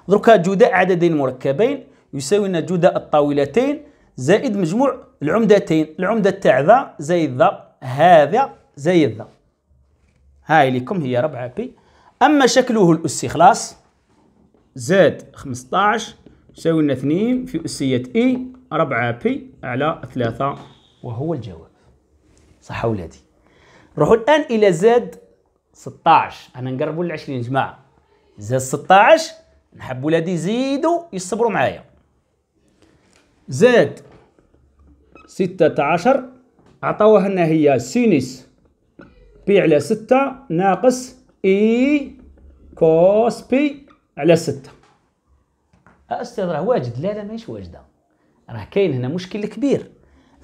دركا جداء عددين مركبين يساوينا جداء الطاولتين زائد مجموع العمدتين العمدة تاع ذا زائد ذا هذا زائد ذا هاي لكم هي ربعة بي أما شكله الأسي خلاص زاد 15 يساوي لنا 2 في أسية إي e. 4 بي على 3 وهو الجواب صح ولادي نروحوا الان الى زاد 16 انا نقربوا للعشرين 20 جماعه زاد 16 نحب ولادي يزيدوا يصبروا معايا زاد 16 عطاوها لنا هي سينيس بي على 6 ناقص اي كوس بي على 6 استاذ راه واجد لا لا ماهيش واجده راه كاين هنا مشكل كبير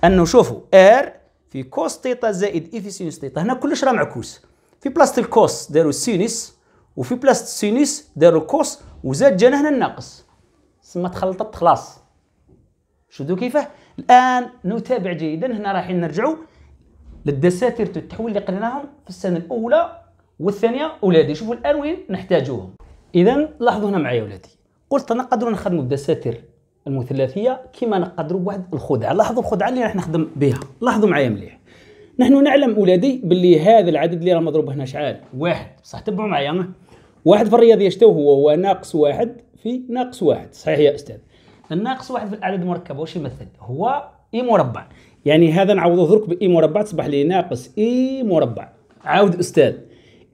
انه شوفوا ار في كوس تيتا زائد اي e في سينوس تيتا هنا كلش راه معكوس في بلاصه الكوس داروا السينوس وفي بلاصه السينوس داروا الكوس وزاد جانا هنا الناقص سما تخلطت خلاص شدوا كيفاه الان نتابع جيدا هنا رايحين نرجعوا للدساتير التحويل اللي قريناهم في السنه الاولى والثانيه اولادي شوفوا الان وين نحتاجوهم اذا لاحظوا هنا معايا اولادي قلت انا نقدروا نخدموا الدساتير المثلثيه كما نقدروا بواحد الخدعه لاحظوا الخدعه اللي راح نخدم بها لاحظوا معايا مليح نحن نعلم اولادي باللي هذا العدد اللي راه مضروب هنا شحال واحد صح تبعوا معايا واحد في الرياضيه شتو هو هو ناقص واحد في ناقص واحد صحيح يا استاذ الناقص واحد في الاعداد المركبه واش يمثل هو اي مربع يعني هذا نعوضوه درك باي مربع تصبح لي ناقص اي مربع عاود استاذ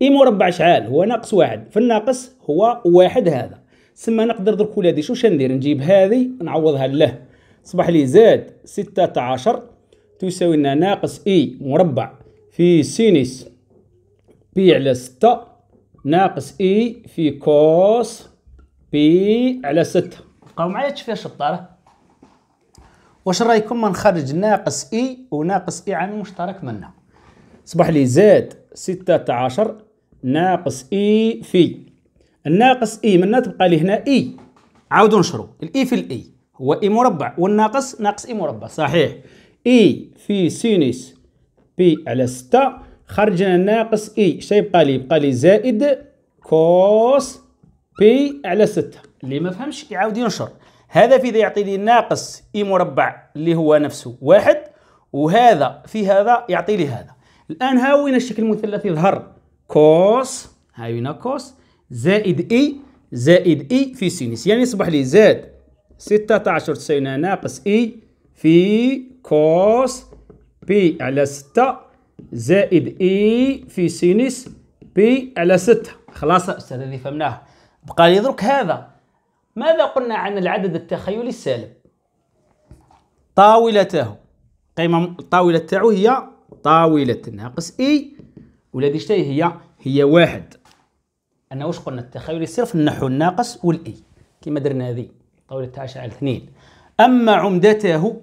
اي مربع شحال هو ناقص واحد في الناقص هو واحد هذا سما نقدر درك ولادي شو شندير نجيب هذه نعوضها له صبح لي زاد عشر تساوي لنا ناقص اي مربع في سينيس بي على ستة ناقص اي في كوس بي على ستة بقاو معايا تشوف شطاره واش رايكم ما نخرج ناقص اي وناقص اي عامل مشترك منها صبح لي زاد عشر ناقص اي في الناقص اي منا تبقى لي هنا اي عاودوا نشروا الاي في الاي هو اي مربع والناقص ناقص اي مربع صحيح اي في سينيس بي على 6 خرجنا ناقص اي اش يبقى لي يبقى لي زائد كوس بي على 6 اللي ما فهمش يعاود ينشر هذا في ذا يعطي لي ناقص اي مربع اللي هو نفسه واحد وهذا في هذا يعطي لي هذا الان ها وين الشكل المثلثي ظهر كوس ها هنا كوس زائد اي زائد اي في سينس يعني يصبح لي زاد 16 سينا ناقص اي في كوس بي على 6 زائد اي في سينس بي على 6 خلاص استاذ هذه فهمناها بقى لي درك هذا ماذا قلنا عن العدد التخيلي السالب طاولته قيمة الطاولة تاعو هي طاولة ناقص اي والذي شتي هي هي واحد انا واش قلنا التخيل يصير في النحو الناقص والإي كما درنا هذه طاولة تاع على اثنين أما عمدته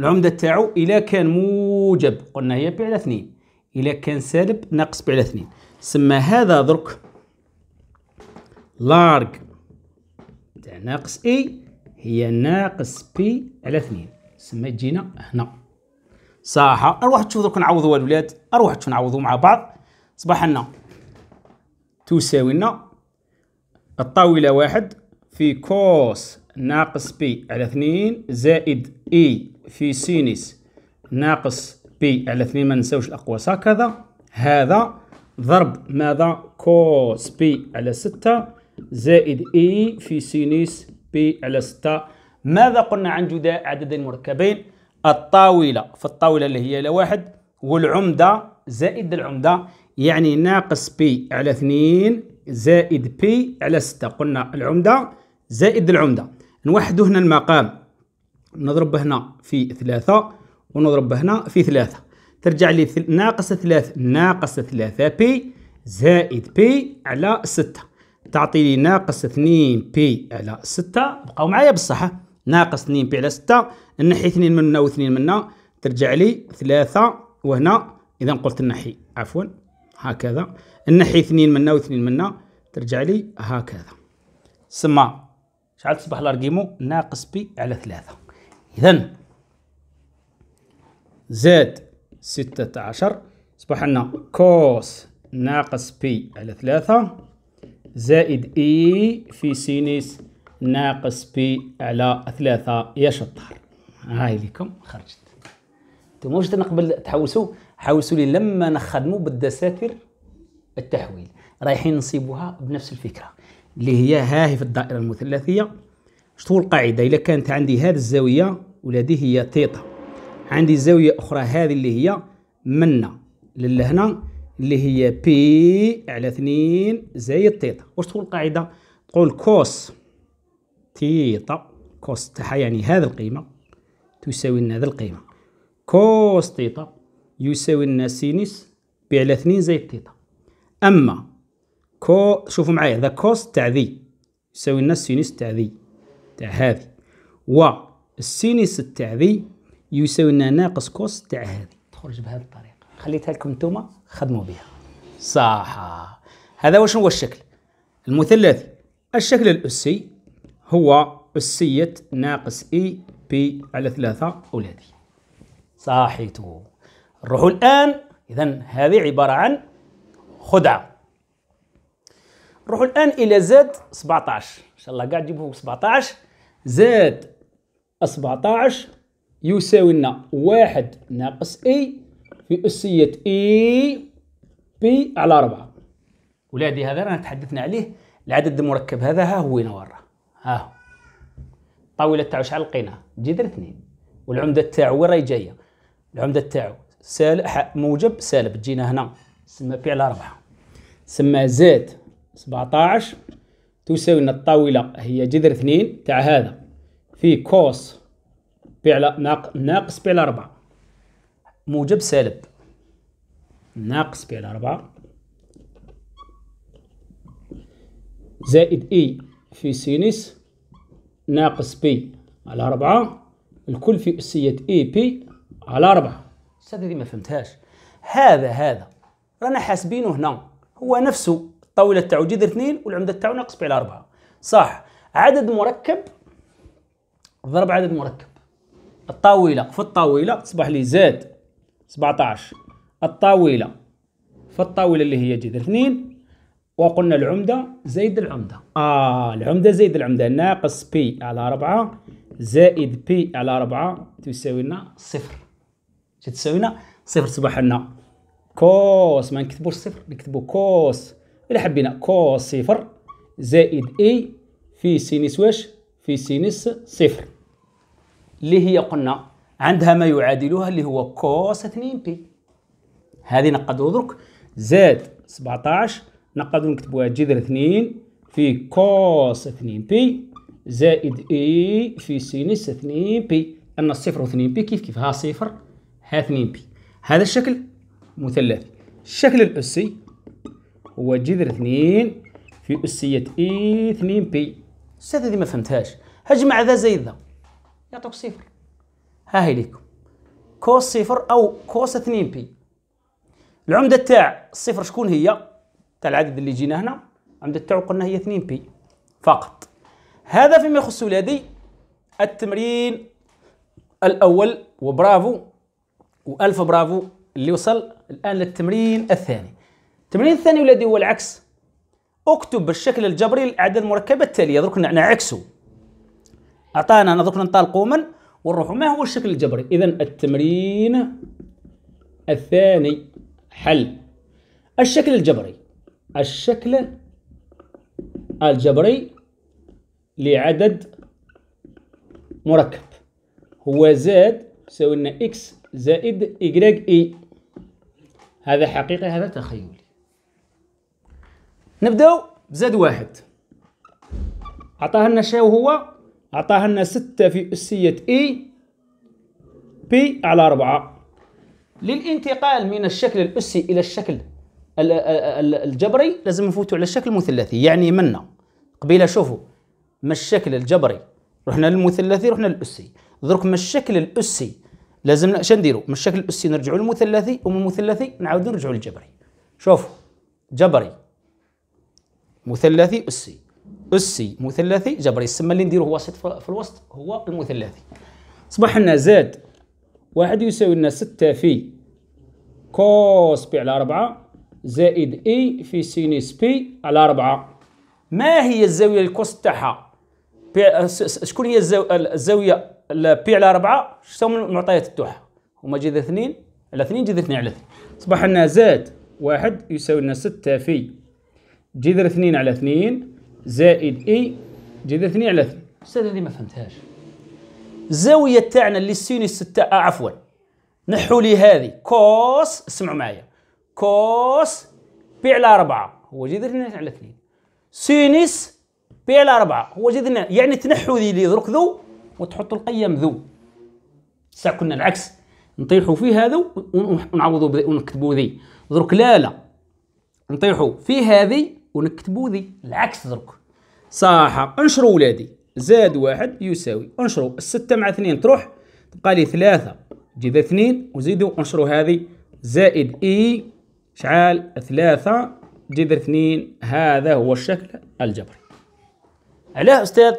العمدة تاعو إلا كان موجب قلنا هي بي على اثنين إلا كان سالب ناقص بي على اثنين سما هذا درك لارج تاع ناقص إي هي ناقص بي على اثنين سما تجينا هنا صح أروح تشوف درك نعوضوا الولاد أروح تشوف نعوضوا مع بعض صباح النوم تساوينا الطاولة واحد في كوس ناقص بي على اثنين زائد اي e في سينس ناقص بي على اثنين ما ننساوش الأقواس هكذا هذا ضرب ماذا كوس بي على ستة زائد اي e في سينس بي على ستة ماذا قلنا عن جداء عددين مركبين الطاولة في الطاولة اللي هي لواحد والعمدة زائد العمدة يعني ناقص بي على 2 زائد بي على 6 قلنا العمدة زائد العمدة نوحدو هنا المقام نضرب هنا في 3 ونضرب هنا في 3 ترجع لي ناقص 3 ناقص 3 بي زائد بي على 6 تعطي لي ناقص 2 بي على 6 بقاو معايا بالصحة ناقص 2 بي على 6 نحي 2 من هنا و2 من هنا ترجع لي 3 وهنا إذا قلت النحي عفوا هكذا النحي اثنين منا واثنين منا ترجع لي هكذا سما شحال تصبح الأرقيمو ناقص بي على ثلاثة إذا زاد ستة عشر تصبح لنا كوس ناقص بي على ثلاثة زائد إي في سينيس ناقص بي على ثلاثة يا شطار هاي لكم خرجت انتم واش تنقبل تحوسوا حاولوا لي لما نخدموا بالدساتير التحويل رايحين نصيبوها بنفس الفكره اللي هي هاهي في الدائره المثلثيه شنو القاعده اذا كانت عندي هذه الزاويه ولادي هي تيتا عندي زاويه اخرى هذه اللي هي منا للهنا اللي هي بي على 2 زائد تيتا واش تقول القاعده تقول كوس تيتا كوس تاعها يعني هذه القيمه تساوي لنا هذه القيمه كوس تيتا يساوي لنا سينس بي على 2 زائد تيتا اما كو شوفوا معايا ذا كوست تاع ذي يساوي لنا سينس تاع ذي تاع هذه و السينوس تاع ذي يساوي لنا ناقص كوس تاع هذه تخرج بهذه الطريقه خليتها لكم نتوما خدموا بها صح هذا واش هو الشكل المثلثي الشكل الاسي هو اسيه ناقص اي بي على ثلاثة أولادي صاحيتو الروح الآن إذا هذه عبارة عن خدعة نروح الآن إلى زاد 17 إن شاء الله قاعد تجيبوه 17 زاد 17 يساوي لنا واحد ناقص اي في أسية اي بي على ربعة ولادي هذا رانا تحدثنا عليه العدد المركب هذا ها هو ورا ها هو الطاولة تاعو شحال لقيناها جذر اثنين والعمدة تاعو وين راهي جاية العمدة تاعو سال موجب سالب تجينا هنا تسمى على ربعة تسمى زاد سبعتاعش تساوي أن الطاولة هي جذر اثنين تاع هذا في كوس بي على ناق ناقص بي على ربعة موجب سالب ناقص بي على ربعة زائد إي في سينس ناقص بي على ربعة الكل في أسية إي بي على ربعة استاذ دي ما فهمتهاش هذا هذا رانا حاسبينه هنا هو نفسه الطاوله تاعو جذر اثنين والعمده تاعو ناقص على اربعه صح عدد مركب ضرب عدد مركب الطاوله في الطاوله تصبح لي زاد 17 الطاوله في الطاوله اللي هي جذر اثنين وقلنا العمده زائد العمده اه العمده زائد العمده ناقص بي على اربعة زائد بي على اربعة تساوي لنا صفر شو صفر تصبح لنا كوس ما نكتبوش صفر نكتبو كوس إلا حبينا كوس صفر زائد اي في سينس واش؟ في سينس صفر اللي هي قلنا عندها ما يعادلها اللي هو كوس 2 بي هذه نقدروا درك زائد 17 نقدروا نكتبوها جذر 2 في كوس 2 بي زائد اي في سينس 2 بي ان الصفر و 2 بي كيف كيف ها صفر ها 2 بي هذا الشكل مثلثي الشكل الأسي هو جذر 2 في أسية اي 2 بي أستاذ هذه ما فهمتهاش هجمع ذا زائد ذا يعطوك صفر ها هي لكم كوس صفر أو كوس 2 بي العمدة تاع الصفر شكون هي؟ تاع العدد اللي جينا هنا العمدة تاعو قلنا هي 2 بي فقط هذا فيما يخص ولادي التمرين الأول وبرافو والف برافو اللي وصل الان للتمرين الثاني التمرين الثاني ولادي هو العكس اكتب بالشكل الجبري الاعداد المركبه التاليه درك نعكسوا اعطانا انا درك ننطلقوا من ونروحوا ما هو الشكل الجبري اذا التمرين الثاني حل الشكل الجبري الشكل الجبري لعدد مركب هو زاد يساوي لنا اكس زائد إجراج إي هذا حقيقي هذا تخيلي نبداو بزاد واحد أعطاها لنا شاو هو أعطاها لنا ستة في أسية إي بي على أربعة للانتقال من الشكل الأسي إلى الشكل الجبري لازم نفوتوا على الشكل المثلثي يعني منا قبيله شوفوا ما الشكل الجبري رحنا للمثلثي رحنا للأسي درك ما الشكل الأسي لازمنا اش نديروا من الشكل الاسي نرجعوا للمثلثي ومن المثلثي نعاودو نرجعوا للجبري شوفوا جبري مثلثي اسي اسي مثلثي جبري السما اللي نديروه وسط في الوسط هو المثلثي اصبح لنا زاد واحد يساوي لنا 6 في كوس بي على 4 زائد اي في سينيس بي على 4 ما هي الزاويه الكوس تاعها شكون هي الزاويه البي على 4 شو يساوي معطيات التوحه هما جذر اثنين على اثنين جذر اثنين على اثنين اصبح لنا زائد واحد يساوي لنا ستة في جذر اثنين على اثنين زائد اي جذر اثنين على اثنين استاذ هذه ما فهمتهاش الزاوية تاعنا اللي سينوس ستة آه عفوا نحوا لي هذه كوس اسمعوا معايا كوس بي على أربعة هو جذر اثنين على اثنين سينس بي على أربعة هو جذر يعني تنحوا ذي لي ذرك ذو وتحط القيم ذو ساعة كنا العكس نطيحوا في هذا ونعوضوا ونكتبوا ذي درك لا لا نطيحوا في هذه ونكتبوا ذي العكس درك صح انشروا ولادي زاد واحد يساوي انشروا الستة مع اثنين تروح تبقى لي ثلاثة جيب اثنين وزيدوا انشروا هذه زائد اي شعال ثلاثة جذر اثنين هذا هو الشكل الجبري علاه استاذ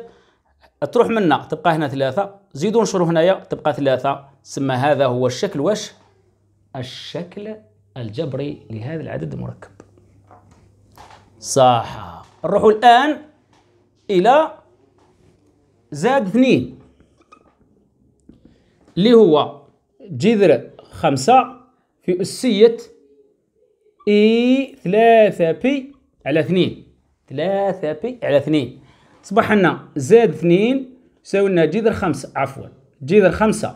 تروح منا تبقى هنا ثلاثة زيدوا نشروا هنايا تبقى ثلاثة سما هذا هو الشكل واش الشكل الجبري لهذا العدد المركب صح نروحوا الآن إلى زاد اثنين اللي هو جذر خمسة في أسية إي ثلاثة بي على اثنين ثلاثة بي على اثنين صبح لنا زائد اثنين يساوي لنا جذر خمسة عفوا جذر خمسة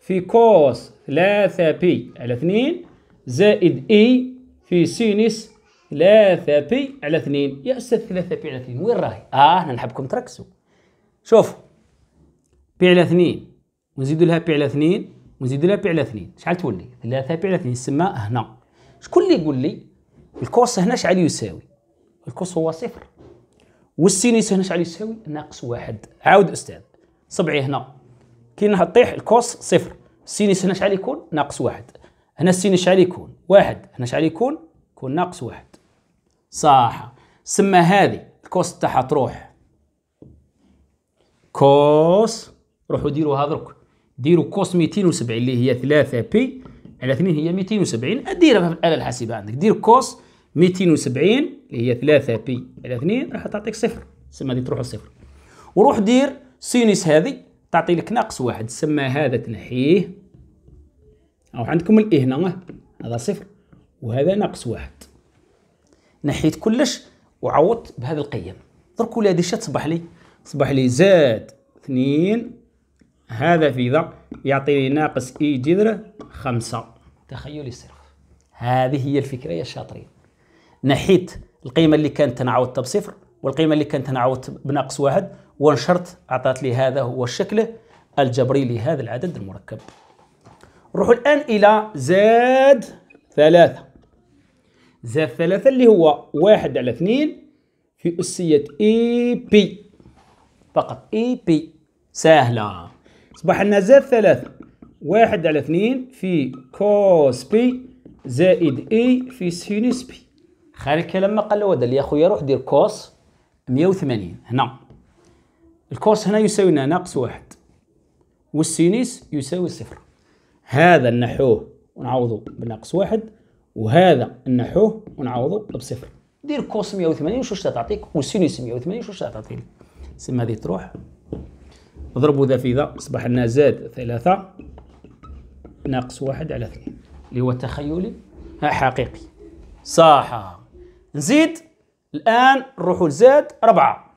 في كوس ثلاثة بي على اثنين زائد اي e في سينس ثلاثة بي على اثنين يا استاذ ثلاثة بي على اثنين وين راهي؟ اه نحبكم تركزوا شوفوا بي على اثنين ونزيدوا لها بي على اثنين ونزيدوا لها بي على اثنين شحال تولي؟ ثلاثة بي على اثنين تسمى هنا شكون اللي يقول لي الكوس هنا شحال يساوي؟ الكوس هو صفر والسينيس هنا شحال يساوي ناقص واحد عاود استاذ صبعي هنا كي نطيح الكوس صفر السينيس هنا شحال يكون ناقص واحد هنا السينيس شحال يكون واحد هنا شحال يكون يكون ناقص واحد صح سما هذه الكوس تاعها تروح كوس روحوا ديروها درك ديروا كوس 270 اللي هي 3 بي على 2 هي 270 ديرها في الاله الحاسبه عندك دير كوس 270 اللي هي 3 بي على 2 راح تعطيك صفر سما هذه تروح لصفر وروح دير سينس هذه تعطي لك ناقص واحد سما هذا تنحيه او عندكم هنا اه، هذا صفر وهذا ناقص واحد نحيت كلش وعوضت بهذا القيم درك ولادي شات صبح لي تصبح لي زاد اثنين هذا في ذا يعطي لي ناقص اي جذرة خمسة تخيلي الصرف هذه هي الفكرة يا الشاطرين نحيت القيمه اللي كانت انا بصفر والقيمه اللي كانت انا بناقص واحد ونشرت اعطت لي هذا هو الشكل الجبري لهذا العدد المركب نروحوا الان الى زاد ثلاثة زاد ثلاثة اللي هو واحد على اثنين في أسية اي بي فقط اي بي سهلة أصبح لنا زاد ثلاثة واحد على اثنين في كوس بي زائد اي في سينوس بي خارج كلمة ما قال له يا خويا روح دير كوس 180 هنا الكوس هنا يساوي لنا ناقص واحد والسينيس يساوي صفر هذا النحوه ونعوضه بناقص واحد وهذا النحوه ونعوضه بصفر دير كوس 180 شو تعطيك وسينوس 180 شوش تعطي لي سما هذه تروح اضربوا ذا في ذا اصبح لنا زاد ثلاثة ناقص واحد على اثنين اللي هو تخيلي حقيقي صح نزيد الآن نروحوا لزاد ربعة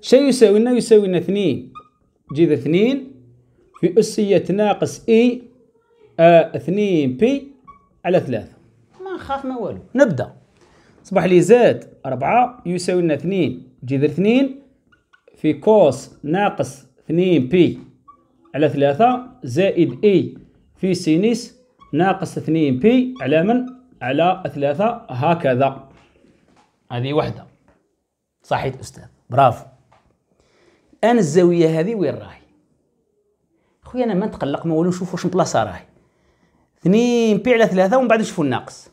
شيء يساوي لنا يساوي لنا اثنين جيد اثنين في أسية ناقص إي e، آه اثنين بي على ثلاثة ما نخاف ما والو نبدأ صباح لي زاد ربعة يساوي لنا اثنين جذر اثنين في كوس ناقص اثنين بي على ثلاثة زائد اي e في سينيس ناقص اثنين بي على من على ثلاثة هكذا هذه واحدة صحيت أستاذ برافو الآن الزاوية هذه وين راهي خويا أنا ما نتقلق ما والو نشوف واش بلاصة راهي اثنين بي على ثلاثة ومن بعد نشوفوا الناقص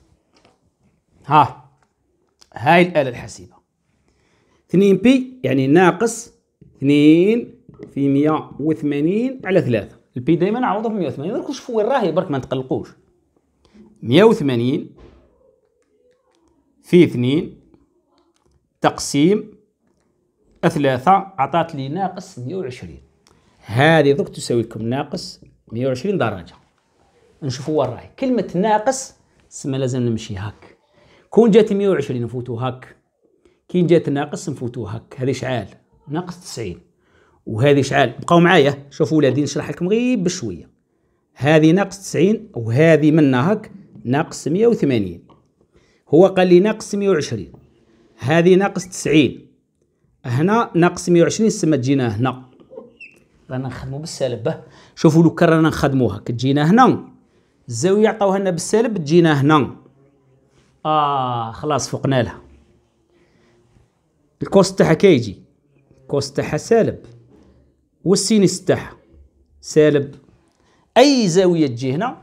ها هاي الآلة الحاسبة اثنين بي يعني ناقص اثنين في مية وثمانين على ثلاثة البي دايما نعوضه ب وثمانين درك نشوفوا وين راهي برك ما نتقلقوش مية وثمانين في اثنين تقسيم ثلاثة عطات لي ناقص 120 هذه درك تساوي لكم ناقص 120 درجة نشوفوا وين راهي كلمة ناقص سما لازم نمشي هاك كون جات 120 نفوتو هاك كي جات ناقص نفوتو هاك هذه شعال ناقص 90 وهذه شعال بقاو معايا شوفوا ولادي نشرح لكم غير بشوية هذه ناقص 90 وهذه منا هاك ناقص 180 هو قال لي ناقص 120 هذه ناقص 90 هنا ناقص 120 سما تجينا هنا رانا نخدمو بالسالب باه شوفوا لو كان رانا نخدموها كتجينا هنا الزاويه عطاوها لنا بالسالب تجينا هنا اه خلاص فوقنا لها الكوست تاعها كيجي الكوست تاعها سالب والسينيس تاعها سالب اي زاويه تجي هنا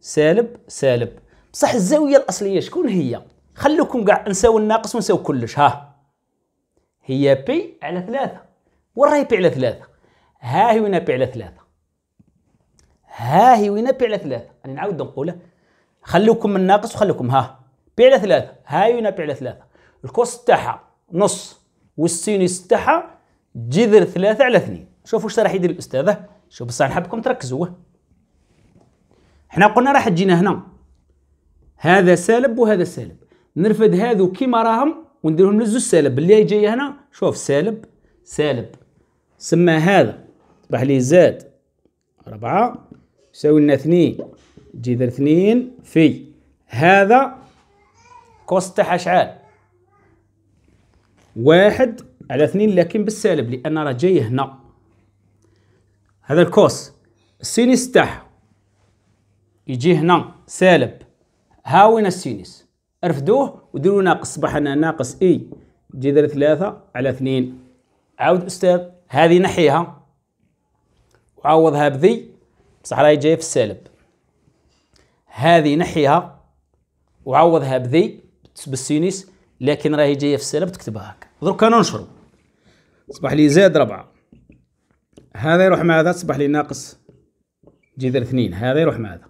سالب سالب بصح الزاويه الاصليه شكون هي خلوكم كاع نساو الناقص ونساو كلش ها هي بي على ثلاثة وين راهي بي على ثلاثة ها هي وين بي على ثلاثة ها هي وين بي على ثلاثة راني نعاود نقولها خلوكم من الناقص وخلوكم ها بي على ثلاثة ها هي وين بي على ثلاثة الكوس تاعها نص والسينوس تاعها جذر ثلاثة على اثنين شوفوا واش راح يدير الأستاذة شوف بصح نحبكم تركزوا حنا قلنا راح تجينا هنا هذا سالب وهذا سالب نرفد هذو كيما راهم ونديرهم نزو السالب اللي جاي هنا شوف سالب سالب سما هذا تبح لي زاد أربعة يساوي لنا اثنين جذر اثنين في هذا كوس تاعها شعال واحد على اثنين لكن بالسالب لأن راه جاي هنا هذا الكوس السينيس تاعها يجي هنا سالب هاوين السينس ارفدوه وديروا ناقص صبح انا ناقص اي جذر ثلاثة على اثنين عاود استاذ هذه نحيها وعوضها بذي بصح راهي جايه في السالب هذه نحيها وعوضها بذي بالسينس لكن راهي جايه في السالب تكتبها هكا دركا ننشرو صبح لي زاد ربعة هذا يروح مع هذا تصبح لي ناقص جذر اثنين هذا يروح مع هذا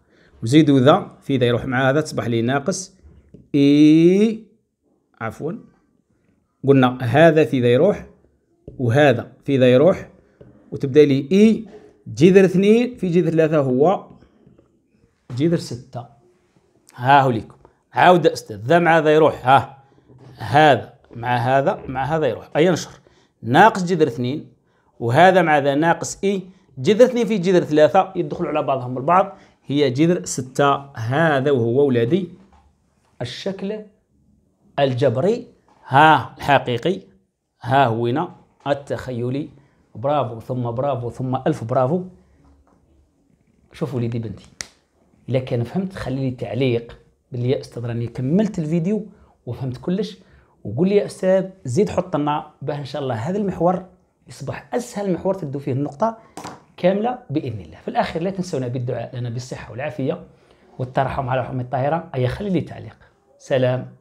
وزيدوا ذا في ذا يروح مع هذا تصبح لي ناقص اي عفوا قلنا هذا في ذا يروح وهذا في ذا يروح وتبدا لي اي جذر اثنين في جذر ثلاثة هو جذر ستة ها هو ليكم عاود استاذ ذا مع ذا يروح ها هذا مع هذا مع هذا يروح اي نشر ناقص جذر اثنين وهذا مع ذا ناقص اي جذر اثنين في جذر ثلاثة يدخلوا على بعضهم البعض هي جذر ستة هذا وهو ولادي الشكل الجبري ها الحقيقي ها هنا التخيلي برافو ثم برافو ثم ألف برافو شوفوا وليدي بنتي إذا كان فهمت خلي لي تعليق باللي يا أستاذ راني كملت الفيديو وفهمت كلش وقول لي يا أستاذ زيد حط لنا باه إن شاء الله هذا المحور يصبح أسهل محور تبدو فيه النقطة كامله باذن الله في الاخير لا تنسونا بالدعاء لنا بالصحه والعافيه والترحم على رحمه الطاهره اي خلي لي تعليق سلام